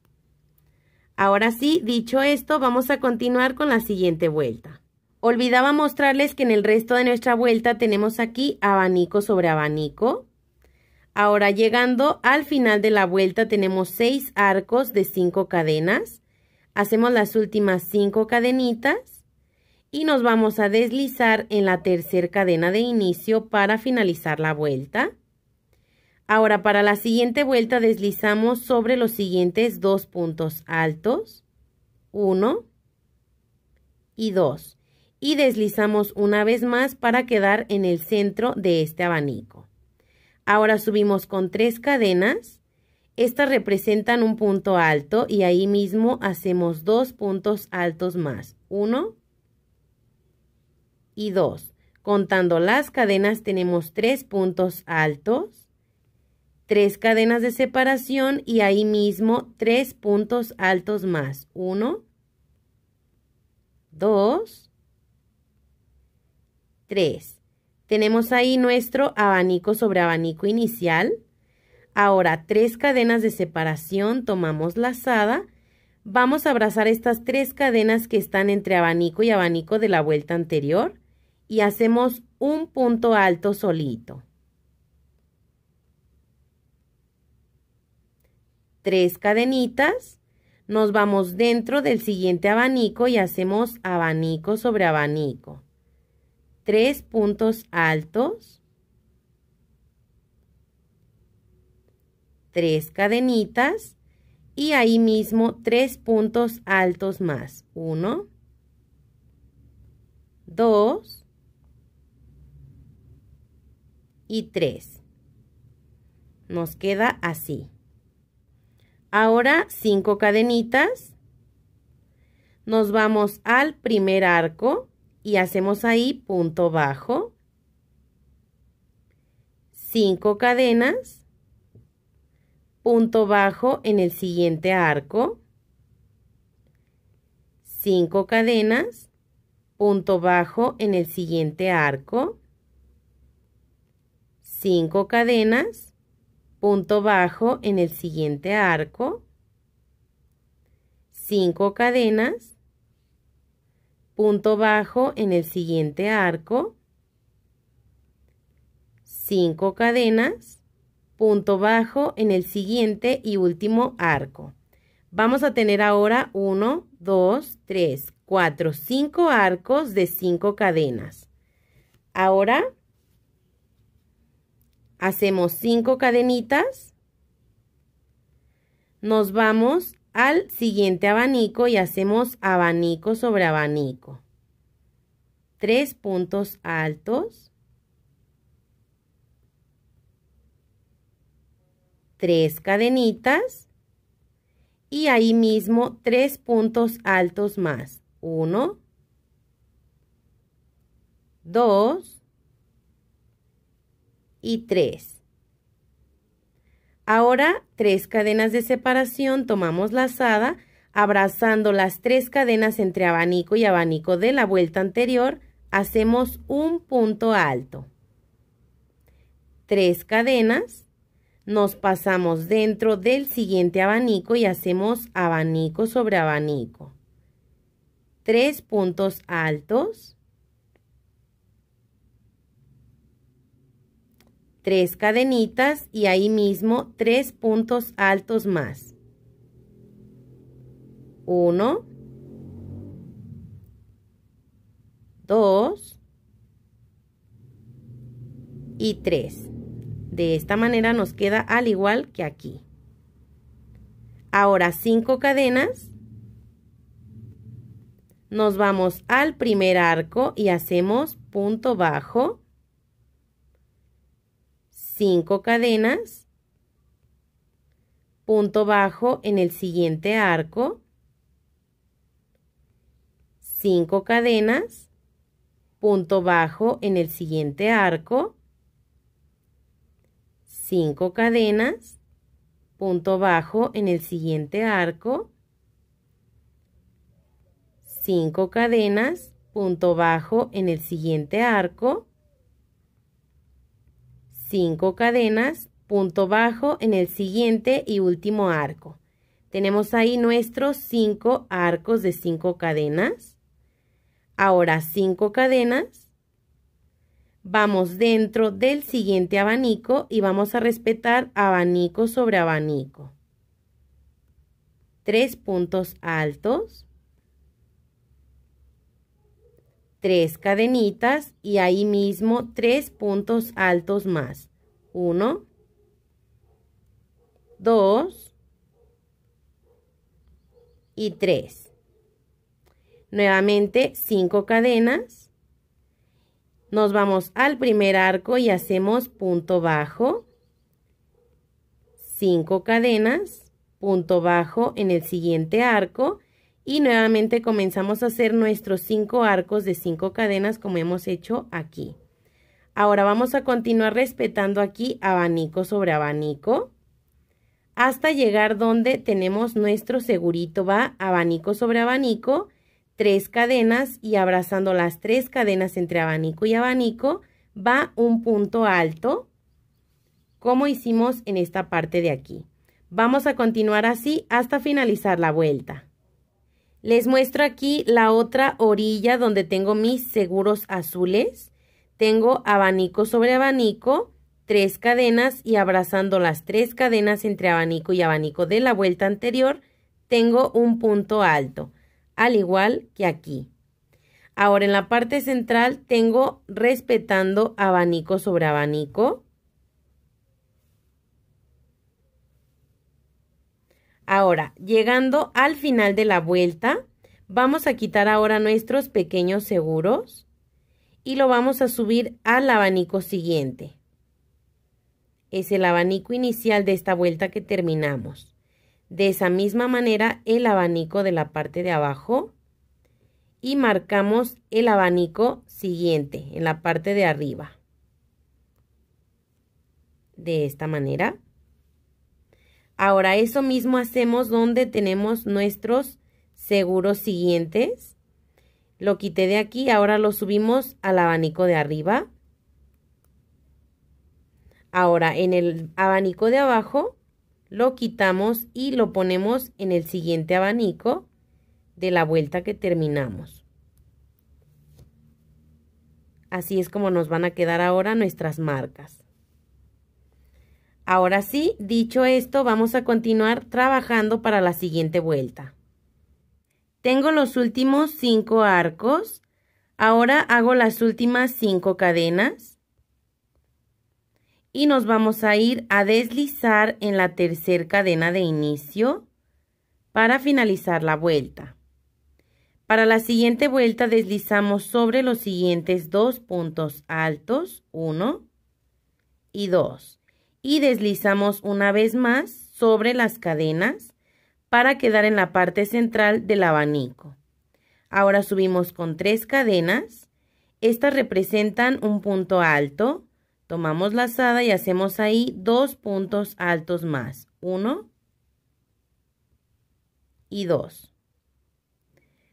Ahora sí, dicho esto, vamos a continuar con la siguiente vuelta. Olvidaba mostrarles que en el resto de nuestra vuelta tenemos aquí abanico sobre abanico, Ahora llegando al final de la vuelta tenemos seis arcos de cinco cadenas. Hacemos las últimas cinco cadenitas y nos vamos a deslizar en la tercera cadena de inicio para finalizar la vuelta. Ahora para la siguiente vuelta deslizamos sobre los siguientes dos puntos altos, 1 y 2. Y deslizamos una vez más para quedar en el centro de este abanico. Ahora subimos con tres cadenas. Estas representan un punto alto y ahí mismo hacemos dos puntos altos más. Uno y dos. Contando las cadenas tenemos tres puntos altos, tres cadenas de separación y ahí mismo tres puntos altos más. Uno, dos, tres. Tenemos ahí nuestro abanico sobre abanico inicial. Ahora, tres cadenas de separación, tomamos lazada. Vamos a abrazar estas tres cadenas que están entre abanico y abanico de la vuelta anterior y hacemos un punto alto solito. Tres cadenitas, nos vamos dentro del siguiente abanico y hacemos abanico sobre abanico tres puntos altos, tres cadenitas y ahí mismo tres puntos altos más. Uno, dos y tres. Nos queda así. Ahora cinco cadenitas. Nos vamos al primer arco y hacemos ahí punto bajo, 5 cadenas, punto bajo en el siguiente arco, 5 cadenas, punto bajo en el siguiente arco, 5 cadenas, punto bajo en el siguiente arco, 5 cadenas, punto bajo en el siguiente arco, 5 cadenas, punto bajo en el siguiente y último arco. Vamos a tener ahora 1, 2, 3, 4, 5 arcos de 5 cadenas. Ahora hacemos 5 cadenitas, nos vamos al siguiente abanico y hacemos abanico sobre abanico. Tres puntos altos. Tres cadenitas. Y ahí mismo tres puntos altos más. Uno. Dos. Y tres. Ahora, tres cadenas de separación, tomamos lazada, abrazando las tres cadenas entre abanico y abanico de la vuelta anterior, hacemos un punto alto. Tres cadenas, nos pasamos dentro del siguiente abanico y hacemos abanico sobre abanico. Tres puntos altos, tres cadenitas y ahí mismo tres puntos altos más. Uno, dos y tres. De esta manera nos queda al igual que aquí. Ahora cinco cadenas. Nos vamos al primer arco y hacemos punto bajo 5 cadenas, punto bajo en el siguiente arco, 5 cadenas, punto bajo en el siguiente arco, 5 cadenas, punto bajo en el siguiente arco, 5 cadenas, punto bajo en el siguiente arco, 5 cadenas, punto bajo en el siguiente y último arco. Tenemos ahí nuestros 5 arcos de 5 cadenas. Ahora 5 cadenas. Vamos dentro del siguiente abanico y vamos a respetar abanico sobre abanico. 3 puntos altos. tres cadenitas y ahí mismo tres puntos altos más. 1 2 y 3 Nuevamente cinco cadenas. Nos vamos al primer arco y hacemos punto bajo. Cinco cadenas, punto bajo en el siguiente arco y nuevamente comenzamos a hacer nuestros cinco arcos de cinco cadenas como hemos hecho aquí. Ahora vamos a continuar respetando aquí abanico sobre abanico hasta llegar donde tenemos nuestro segurito, va abanico sobre abanico, tres cadenas y abrazando las tres cadenas entre abanico y abanico va un punto alto como hicimos en esta parte de aquí. Vamos a continuar así hasta finalizar la vuelta. Les muestro aquí la otra orilla donde tengo mis seguros azules. Tengo abanico sobre abanico, tres cadenas y abrazando las tres cadenas entre abanico y abanico de la vuelta anterior, tengo un punto alto, al igual que aquí. Ahora en la parte central tengo respetando abanico sobre abanico, Ahora, llegando al final de la vuelta, vamos a quitar ahora nuestros pequeños seguros y lo vamos a subir al abanico siguiente. Es el abanico inicial de esta vuelta que terminamos. De esa misma manera, el abanico de la parte de abajo y marcamos el abanico siguiente en la parte de arriba. De esta manera. Ahora, eso mismo hacemos donde tenemos nuestros seguros siguientes. Lo quité de aquí, ahora lo subimos al abanico de arriba. Ahora, en el abanico de abajo, lo quitamos y lo ponemos en el siguiente abanico de la vuelta que terminamos. Así es como nos van a quedar ahora nuestras marcas. Ahora sí, dicho esto, vamos a continuar trabajando para la siguiente vuelta. Tengo los últimos cinco arcos. Ahora hago las últimas cinco cadenas. Y nos vamos a ir a deslizar en la tercera cadena de inicio para finalizar la vuelta. Para la siguiente vuelta deslizamos sobre los siguientes dos puntos altos, 1 y 2 y deslizamos una vez más sobre las cadenas para quedar en la parte central del abanico. Ahora subimos con tres cadenas. Estas representan un punto alto. Tomamos la lazada y hacemos ahí dos puntos altos más. Uno y dos.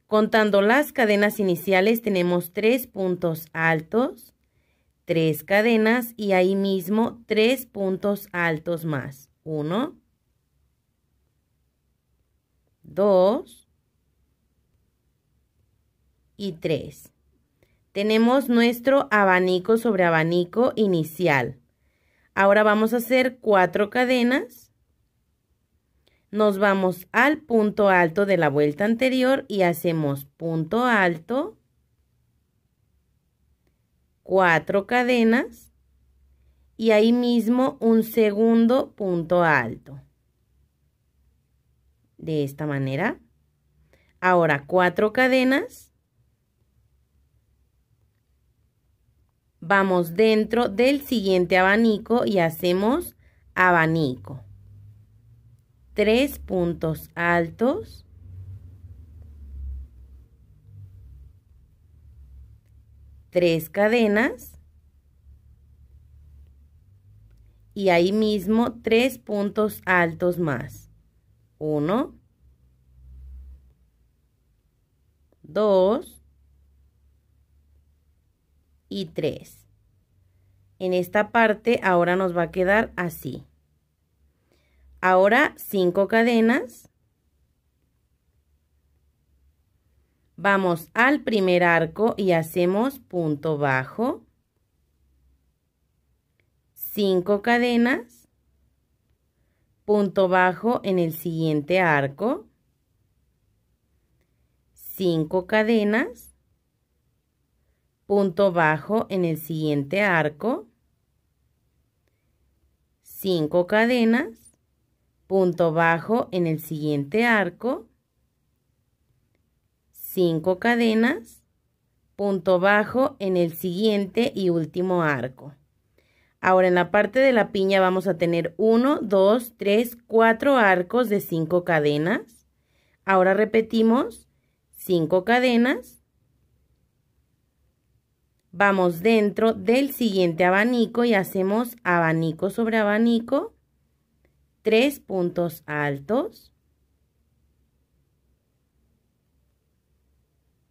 Contando las cadenas iniciales tenemos tres puntos altos tres cadenas y ahí mismo tres puntos altos más. Uno, dos y tres. Tenemos nuestro abanico sobre abanico inicial. Ahora vamos a hacer cuatro cadenas. Nos vamos al punto alto de la vuelta anterior y hacemos punto alto, cuatro cadenas y ahí mismo un segundo punto alto. De esta manera. Ahora cuatro cadenas. Vamos dentro del siguiente abanico y hacemos abanico. Tres puntos altos. tres cadenas y ahí mismo tres puntos altos más. Uno, dos y tres. En esta parte ahora nos va a quedar así. Ahora cinco cadenas Vamos al primer arco y hacemos punto bajo, cinco cadenas, punto bajo en el siguiente arco, cinco cadenas, punto bajo en el siguiente arco, 5 cadenas, punto bajo en el siguiente arco, 5 cadenas, punto bajo en el siguiente y último arco. Ahora en la parte de la piña vamos a tener 1, 2, 3, 4 arcos de 5 cadenas. Ahora repetimos 5 cadenas. Vamos dentro del siguiente abanico y hacemos abanico sobre abanico, 3 puntos altos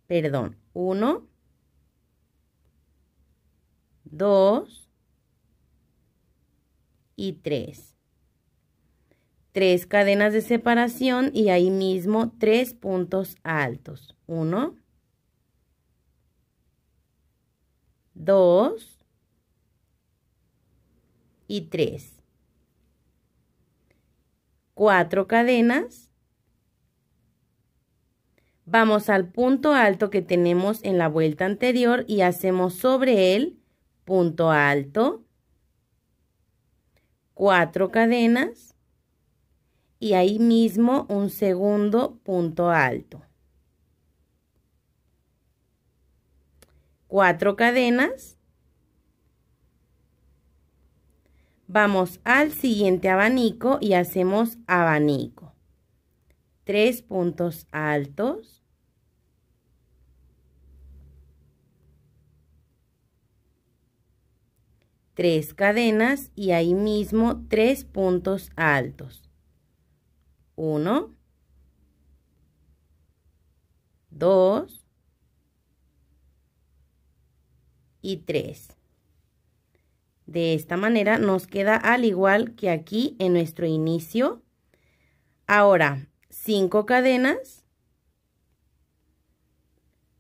perdón, 1, 2 y 3. Tres cadenas de separación y ahí mismo tres puntos altos. 1, 2 y 3. Cuatro cadenas Vamos al punto alto que tenemos en la vuelta anterior y hacemos sobre él punto alto, cuatro cadenas y ahí mismo un segundo punto alto. Cuatro cadenas. Vamos al siguiente abanico y hacemos abanico. Tres puntos altos. tres cadenas y ahí mismo tres puntos altos. 1 2 y tres. De esta manera nos queda al igual que aquí en nuestro inicio. Ahora, cinco cadenas.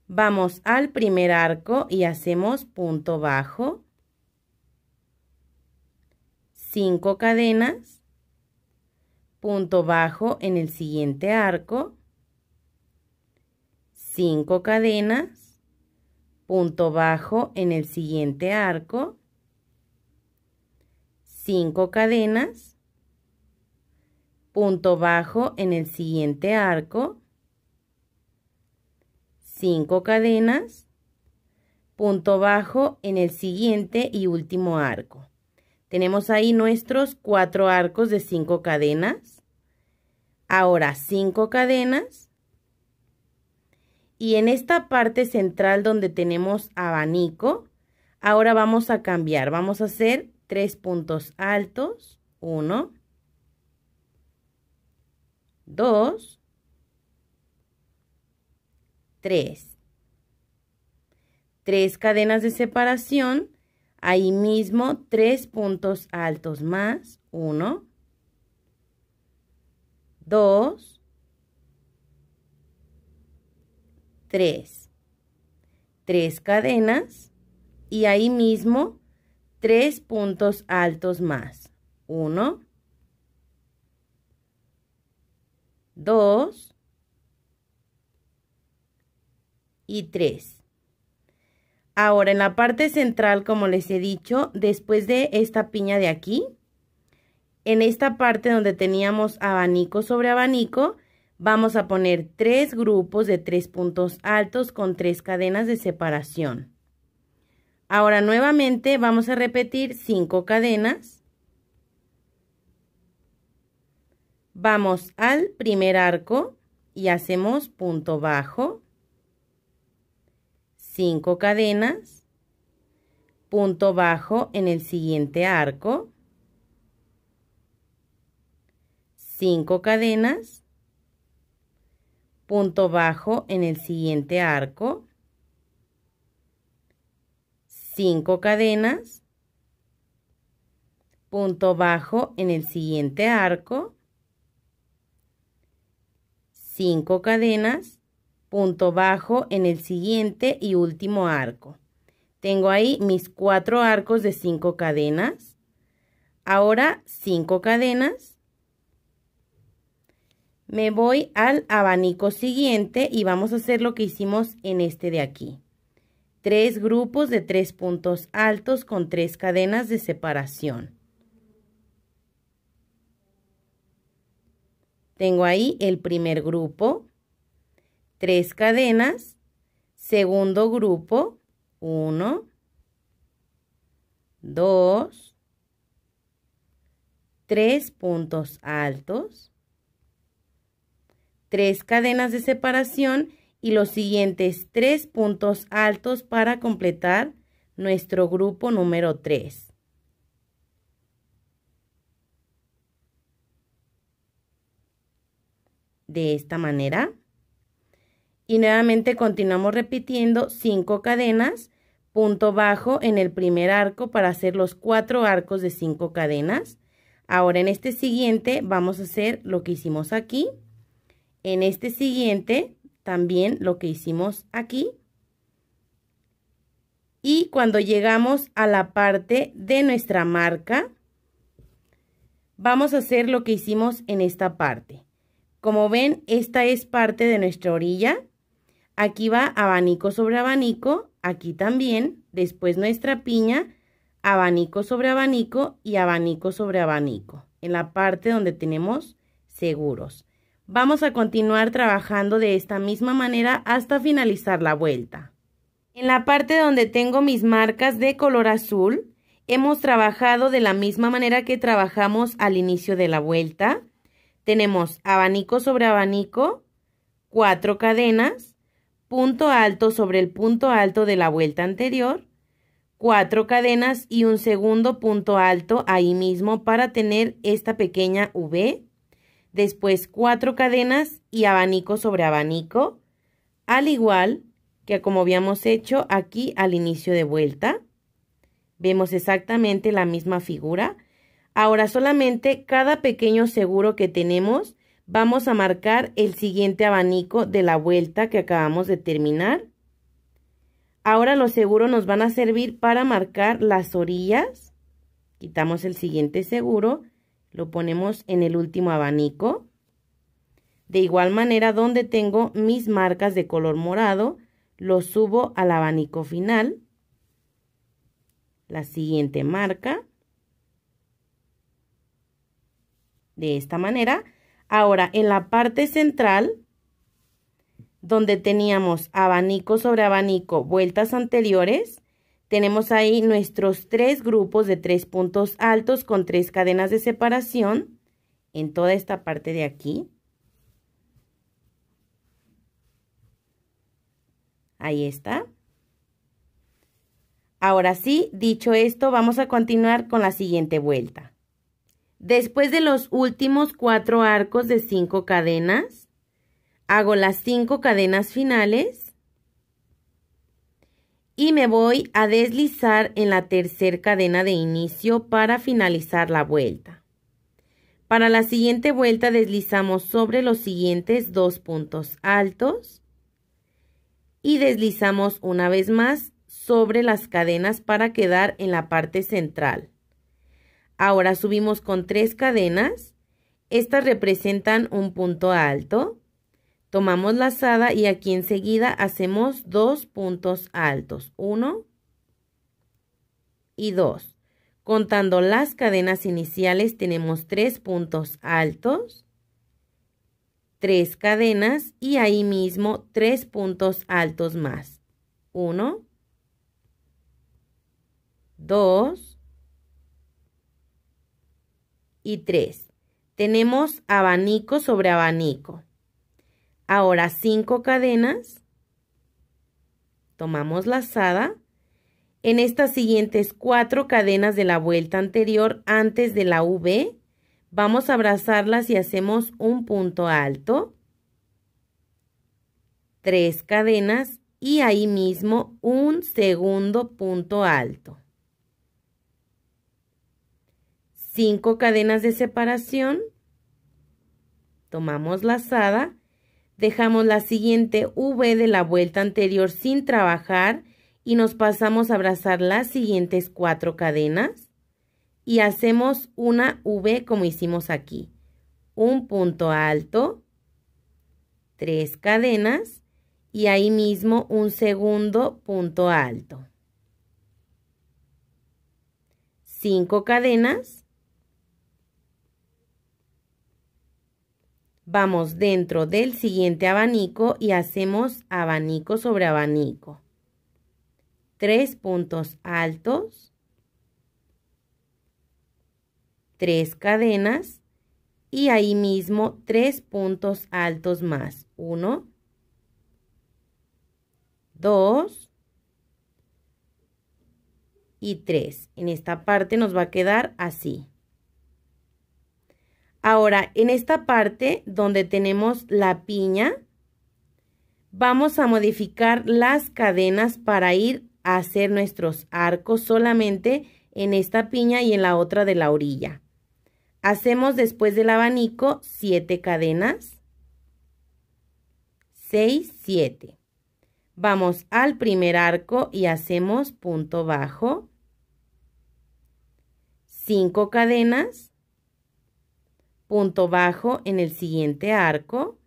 Vamos al primer arco y hacemos punto bajo 5 cadenas, punto bajo en el siguiente arco, 5 cadenas, punto bajo en el siguiente arco, 5 cadenas, punto bajo en el siguiente arco, 5 cadenas, punto bajo en el siguiente y último arco. Tenemos ahí nuestros cuatro arcos de cinco cadenas. Ahora cinco cadenas. Y en esta parte central donde tenemos abanico, ahora vamos a cambiar. Vamos a hacer tres puntos altos. Uno. Dos. Tres. Tres cadenas de separación Ahí mismo, tres puntos altos más. Uno, dos, tres. Tres cadenas. Y ahí mismo, tres puntos altos más. Uno, dos y tres. Ahora, en la parte central, como les he dicho, después de esta piña de aquí, en esta parte donde teníamos abanico sobre abanico, vamos a poner tres grupos de tres puntos altos con tres cadenas de separación. Ahora nuevamente vamos a repetir cinco cadenas. Vamos al primer arco y hacemos punto bajo. 5 cadenas, punto bajo en el siguiente arco, 5 cadenas, punto bajo en el siguiente arco, 5 cadenas, punto bajo en el siguiente arco, 5 cadenas, punto bajo en el siguiente y último arco. Tengo ahí mis cuatro arcos de cinco cadenas. Ahora cinco cadenas. Me voy al abanico siguiente y vamos a hacer lo que hicimos en este de aquí. Tres grupos de tres puntos altos con tres cadenas de separación. Tengo ahí el primer grupo. Tres cadenas, segundo grupo, uno, dos, tres puntos altos, tres cadenas de separación y los siguientes tres puntos altos para completar nuestro grupo número 3. De esta manera y nuevamente continuamos repitiendo cinco cadenas, punto bajo en el primer arco para hacer los cuatro arcos de cinco cadenas. Ahora en este siguiente vamos a hacer lo que hicimos aquí, en este siguiente también lo que hicimos aquí. Y cuando llegamos a la parte de nuestra marca, vamos a hacer lo que hicimos en esta parte. Como ven, esta es parte de nuestra orilla. Aquí va abanico sobre abanico, aquí también, después nuestra piña, abanico sobre abanico y abanico sobre abanico, en la parte donde tenemos seguros. Vamos a continuar trabajando de esta misma manera hasta finalizar la vuelta. En la parte donde tengo mis marcas de color azul, hemos trabajado de la misma manera que trabajamos al inicio de la vuelta. Tenemos abanico sobre abanico, cuatro cadenas, punto alto sobre el punto alto de la vuelta anterior, cuatro cadenas y un segundo punto alto ahí mismo para tener esta pequeña V, después cuatro cadenas y abanico sobre abanico, al igual que como habíamos hecho aquí al inicio de vuelta. Vemos exactamente la misma figura. Ahora solamente cada pequeño seguro que tenemos Vamos a marcar el siguiente abanico de la vuelta que acabamos de terminar. Ahora los seguros nos van a servir para marcar las orillas. Quitamos el siguiente seguro, lo ponemos en el último abanico. De igual manera, donde tengo mis marcas de color morado, lo subo al abanico final. La siguiente marca. De esta manera Ahora, en la parte central, donde teníamos abanico sobre abanico, vueltas anteriores, tenemos ahí nuestros tres grupos de tres puntos altos con tres cadenas de separación en toda esta parte de aquí. Ahí está. Ahora sí, dicho esto, vamos a continuar con la siguiente vuelta. Después de los últimos cuatro arcos de cinco cadenas, hago las cinco cadenas finales y me voy a deslizar en la tercera cadena de inicio para finalizar la vuelta. Para la siguiente vuelta deslizamos sobre los siguientes dos puntos altos y deslizamos una vez más sobre las cadenas para quedar en la parte central. Ahora subimos con tres cadenas. Estas representan un punto alto. Tomamos lazada y aquí enseguida hacemos dos puntos altos. Uno y dos. Contando las cadenas iniciales tenemos tres puntos altos, tres cadenas y ahí mismo tres puntos altos más. Uno, dos, y 3. Tenemos abanico sobre abanico. Ahora cinco cadenas. Tomamos lazada. En estas siguientes cuatro cadenas de la vuelta anterior antes de la V, vamos a abrazarlas y hacemos un punto alto. tres cadenas y ahí mismo un segundo punto alto. 5 cadenas de separación, tomamos la lazada, dejamos la siguiente V de la vuelta anterior sin trabajar y nos pasamos a abrazar las siguientes cuatro cadenas y hacemos una V como hicimos aquí. Un punto alto, tres cadenas y ahí mismo un segundo punto alto. Cinco cadenas vamos dentro del siguiente abanico y hacemos abanico sobre abanico. Tres puntos altos, tres cadenas y ahí mismo tres puntos altos más. Uno, dos y tres. En esta parte nos va a quedar así. Ahora, en esta parte donde tenemos la piña, vamos a modificar las cadenas para ir a hacer nuestros arcos solamente en esta piña y en la otra de la orilla. Hacemos después del abanico 7 cadenas. 6, 7. Vamos al primer arco y hacemos punto bajo. 5 cadenas punto bajo en el siguiente arco,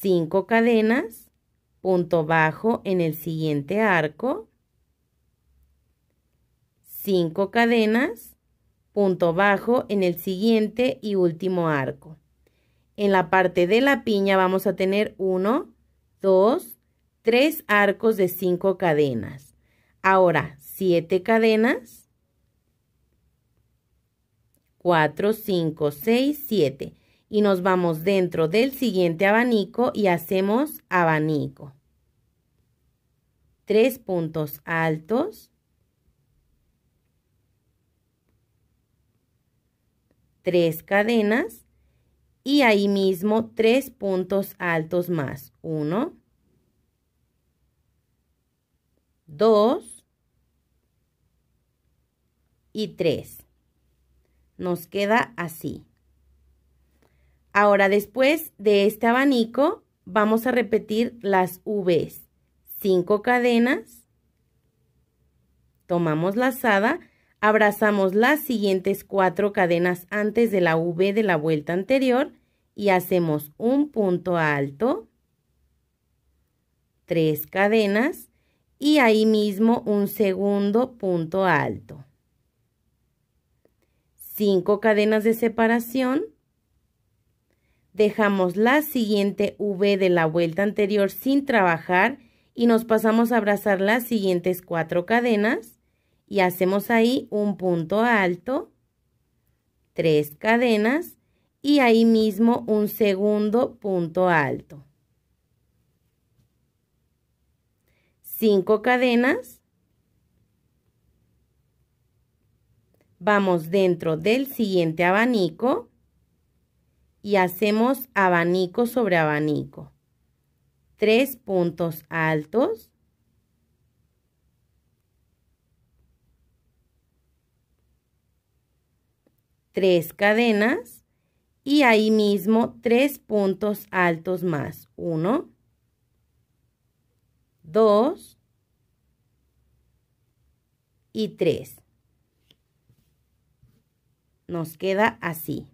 5 cadenas, punto bajo en el siguiente arco, 5 cadenas, punto bajo en el siguiente y último arco. En la parte de la piña vamos a tener 1, 2, tres arcos de cinco cadenas. Ahora siete cadenas, 4, 5, 6, 7 y nos vamos dentro del siguiente abanico y hacemos abanico. Tres puntos altos. Tres cadenas y ahí mismo tres puntos altos más. Uno, 2 y 3 nos queda así. Ahora, después de este abanico, vamos a repetir las Vs. cinco cadenas, tomamos lazada, abrazamos las siguientes cuatro cadenas antes de la V de la vuelta anterior y hacemos un punto alto, tres cadenas y ahí mismo un segundo punto alto. 5 cadenas de separación, dejamos la siguiente V de la vuelta anterior sin trabajar y nos pasamos a abrazar las siguientes cuatro cadenas y hacemos ahí un punto alto, tres cadenas y ahí mismo un segundo punto alto. Cinco cadenas vamos dentro del siguiente abanico y hacemos abanico sobre abanico. Tres puntos altos. Tres cadenas y ahí mismo tres puntos altos más. Uno, dos y tres. Nos queda así.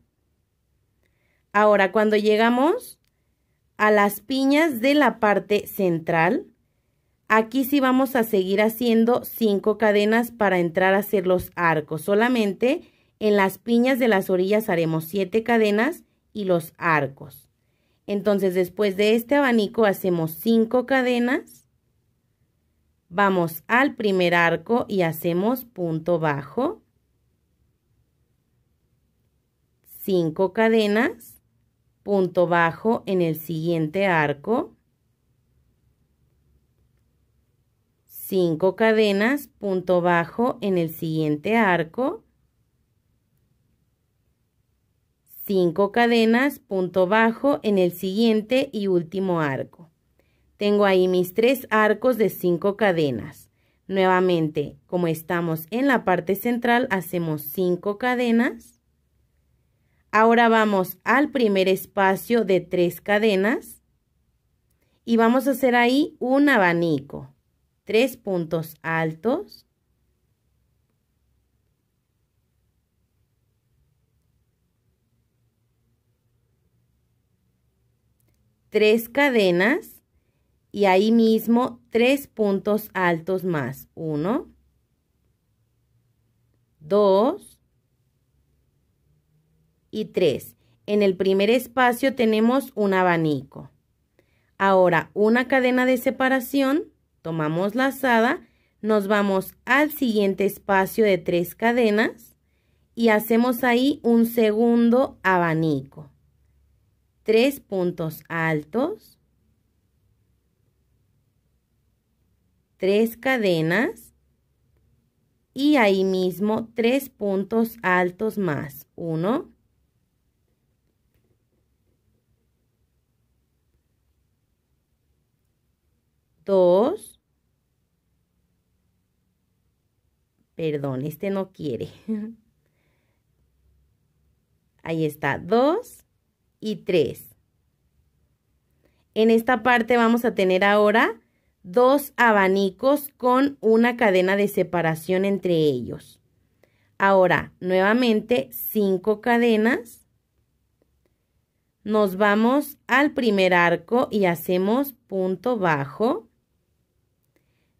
Ahora, cuando llegamos a las piñas de la parte central, aquí sí vamos a seguir haciendo cinco cadenas para entrar a hacer los arcos. Solamente en las piñas de las orillas haremos siete cadenas y los arcos. Entonces, después de este abanico hacemos cinco cadenas. Vamos al primer arco y hacemos punto bajo. Cinco cadenas, punto bajo en el siguiente arco, 5 cadenas, punto bajo en el siguiente arco, 5 cadenas, punto bajo en el siguiente y último arco. Tengo ahí mis tres arcos de cinco cadenas. Nuevamente, como estamos en la parte central, hacemos cinco cadenas, Ahora vamos al primer espacio de tres cadenas y vamos a hacer ahí un abanico. Tres puntos altos. Tres cadenas y ahí mismo tres puntos altos más. Uno. Dos y 3. En el primer espacio tenemos un abanico. Ahora, una cadena de separación, tomamos lazada, nos vamos al siguiente espacio de tres cadenas y hacemos ahí un segundo abanico. Tres puntos altos, tres cadenas y ahí mismo tres puntos altos más. Uno, 2. Perdón, este no quiere. (laughs) Ahí está, 2 y 3. En esta parte vamos a tener ahora dos abanicos con una cadena de separación entre ellos. Ahora, nuevamente, cinco cadenas. Nos vamos al primer arco y hacemos punto bajo.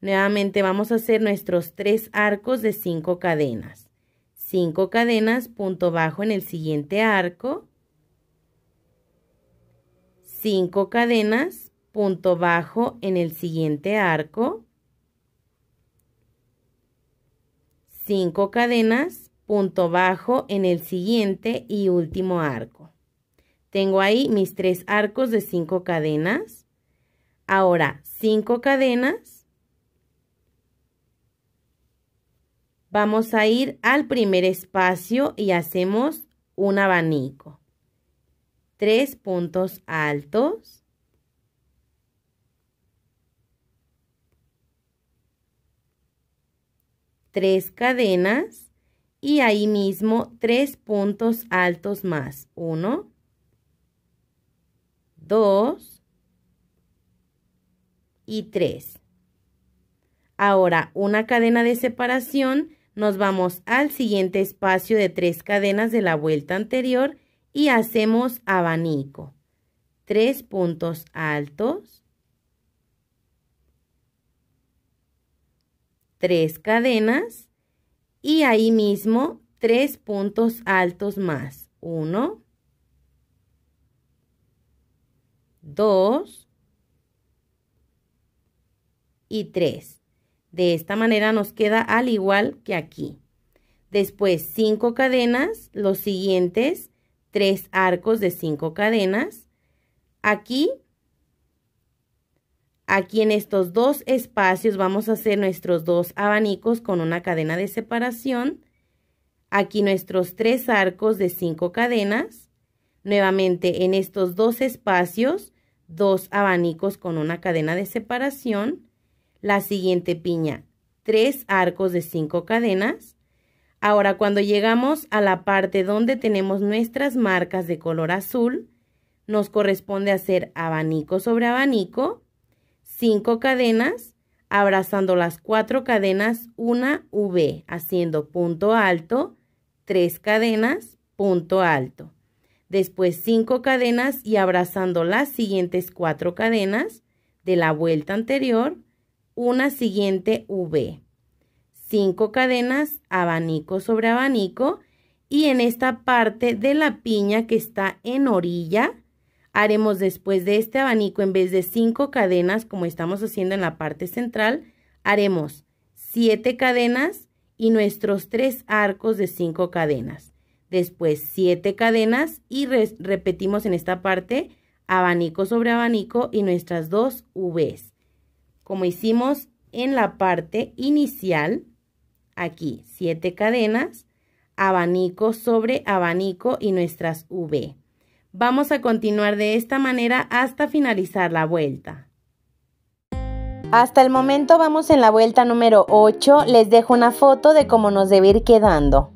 Nuevamente vamos a hacer nuestros tres arcos de cinco cadenas. Cinco cadenas, punto bajo en el siguiente arco. Cinco cadenas, punto bajo en el siguiente arco. Cinco cadenas, punto bajo en el siguiente y último arco. Tengo ahí mis tres arcos de cinco cadenas. Ahora, cinco cadenas Vamos a ir al primer espacio y hacemos un abanico. Tres puntos altos. Tres cadenas y ahí mismo tres puntos altos más. Uno, dos y tres. Ahora, una cadena de separación nos vamos al siguiente espacio de tres cadenas de la vuelta anterior y hacemos abanico. Tres puntos altos. Tres cadenas. Y ahí mismo tres puntos altos más. Uno. Dos. Y tres. De esta manera nos queda al igual que aquí. Después cinco cadenas, los siguientes tres arcos de cinco cadenas. Aquí, aquí en estos dos espacios vamos a hacer nuestros dos abanicos con una cadena de separación. Aquí nuestros tres arcos de cinco cadenas. Nuevamente en estos dos espacios, dos abanicos con una cadena de separación la siguiente piña, tres arcos de cinco cadenas. Ahora cuando llegamos a la parte donde tenemos nuestras marcas de color azul, nos corresponde hacer abanico sobre abanico, cinco cadenas, abrazando las cuatro cadenas, una V, haciendo punto alto, tres cadenas, punto alto. Después cinco cadenas y abrazando las siguientes cuatro cadenas de la vuelta anterior, una siguiente V. Cinco cadenas, abanico sobre abanico. Y en esta parte de la piña que está en orilla, haremos después de este abanico, en vez de cinco cadenas, como estamos haciendo en la parte central, haremos siete cadenas y nuestros tres arcos de cinco cadenas. Después siete cadenas y repetimos en esta parte abanico sobre abanico y nuestras dos Vs como hicimos en la parte inicial, aquí siete cadenas, abanico sobre abanico y nuestras V. Vamos a continuar de esta manera hasta finalizar la vuelta. Hasta el momento vamos en la vuelta número 8, les dejo una foto de cómo nos debe ir quedando.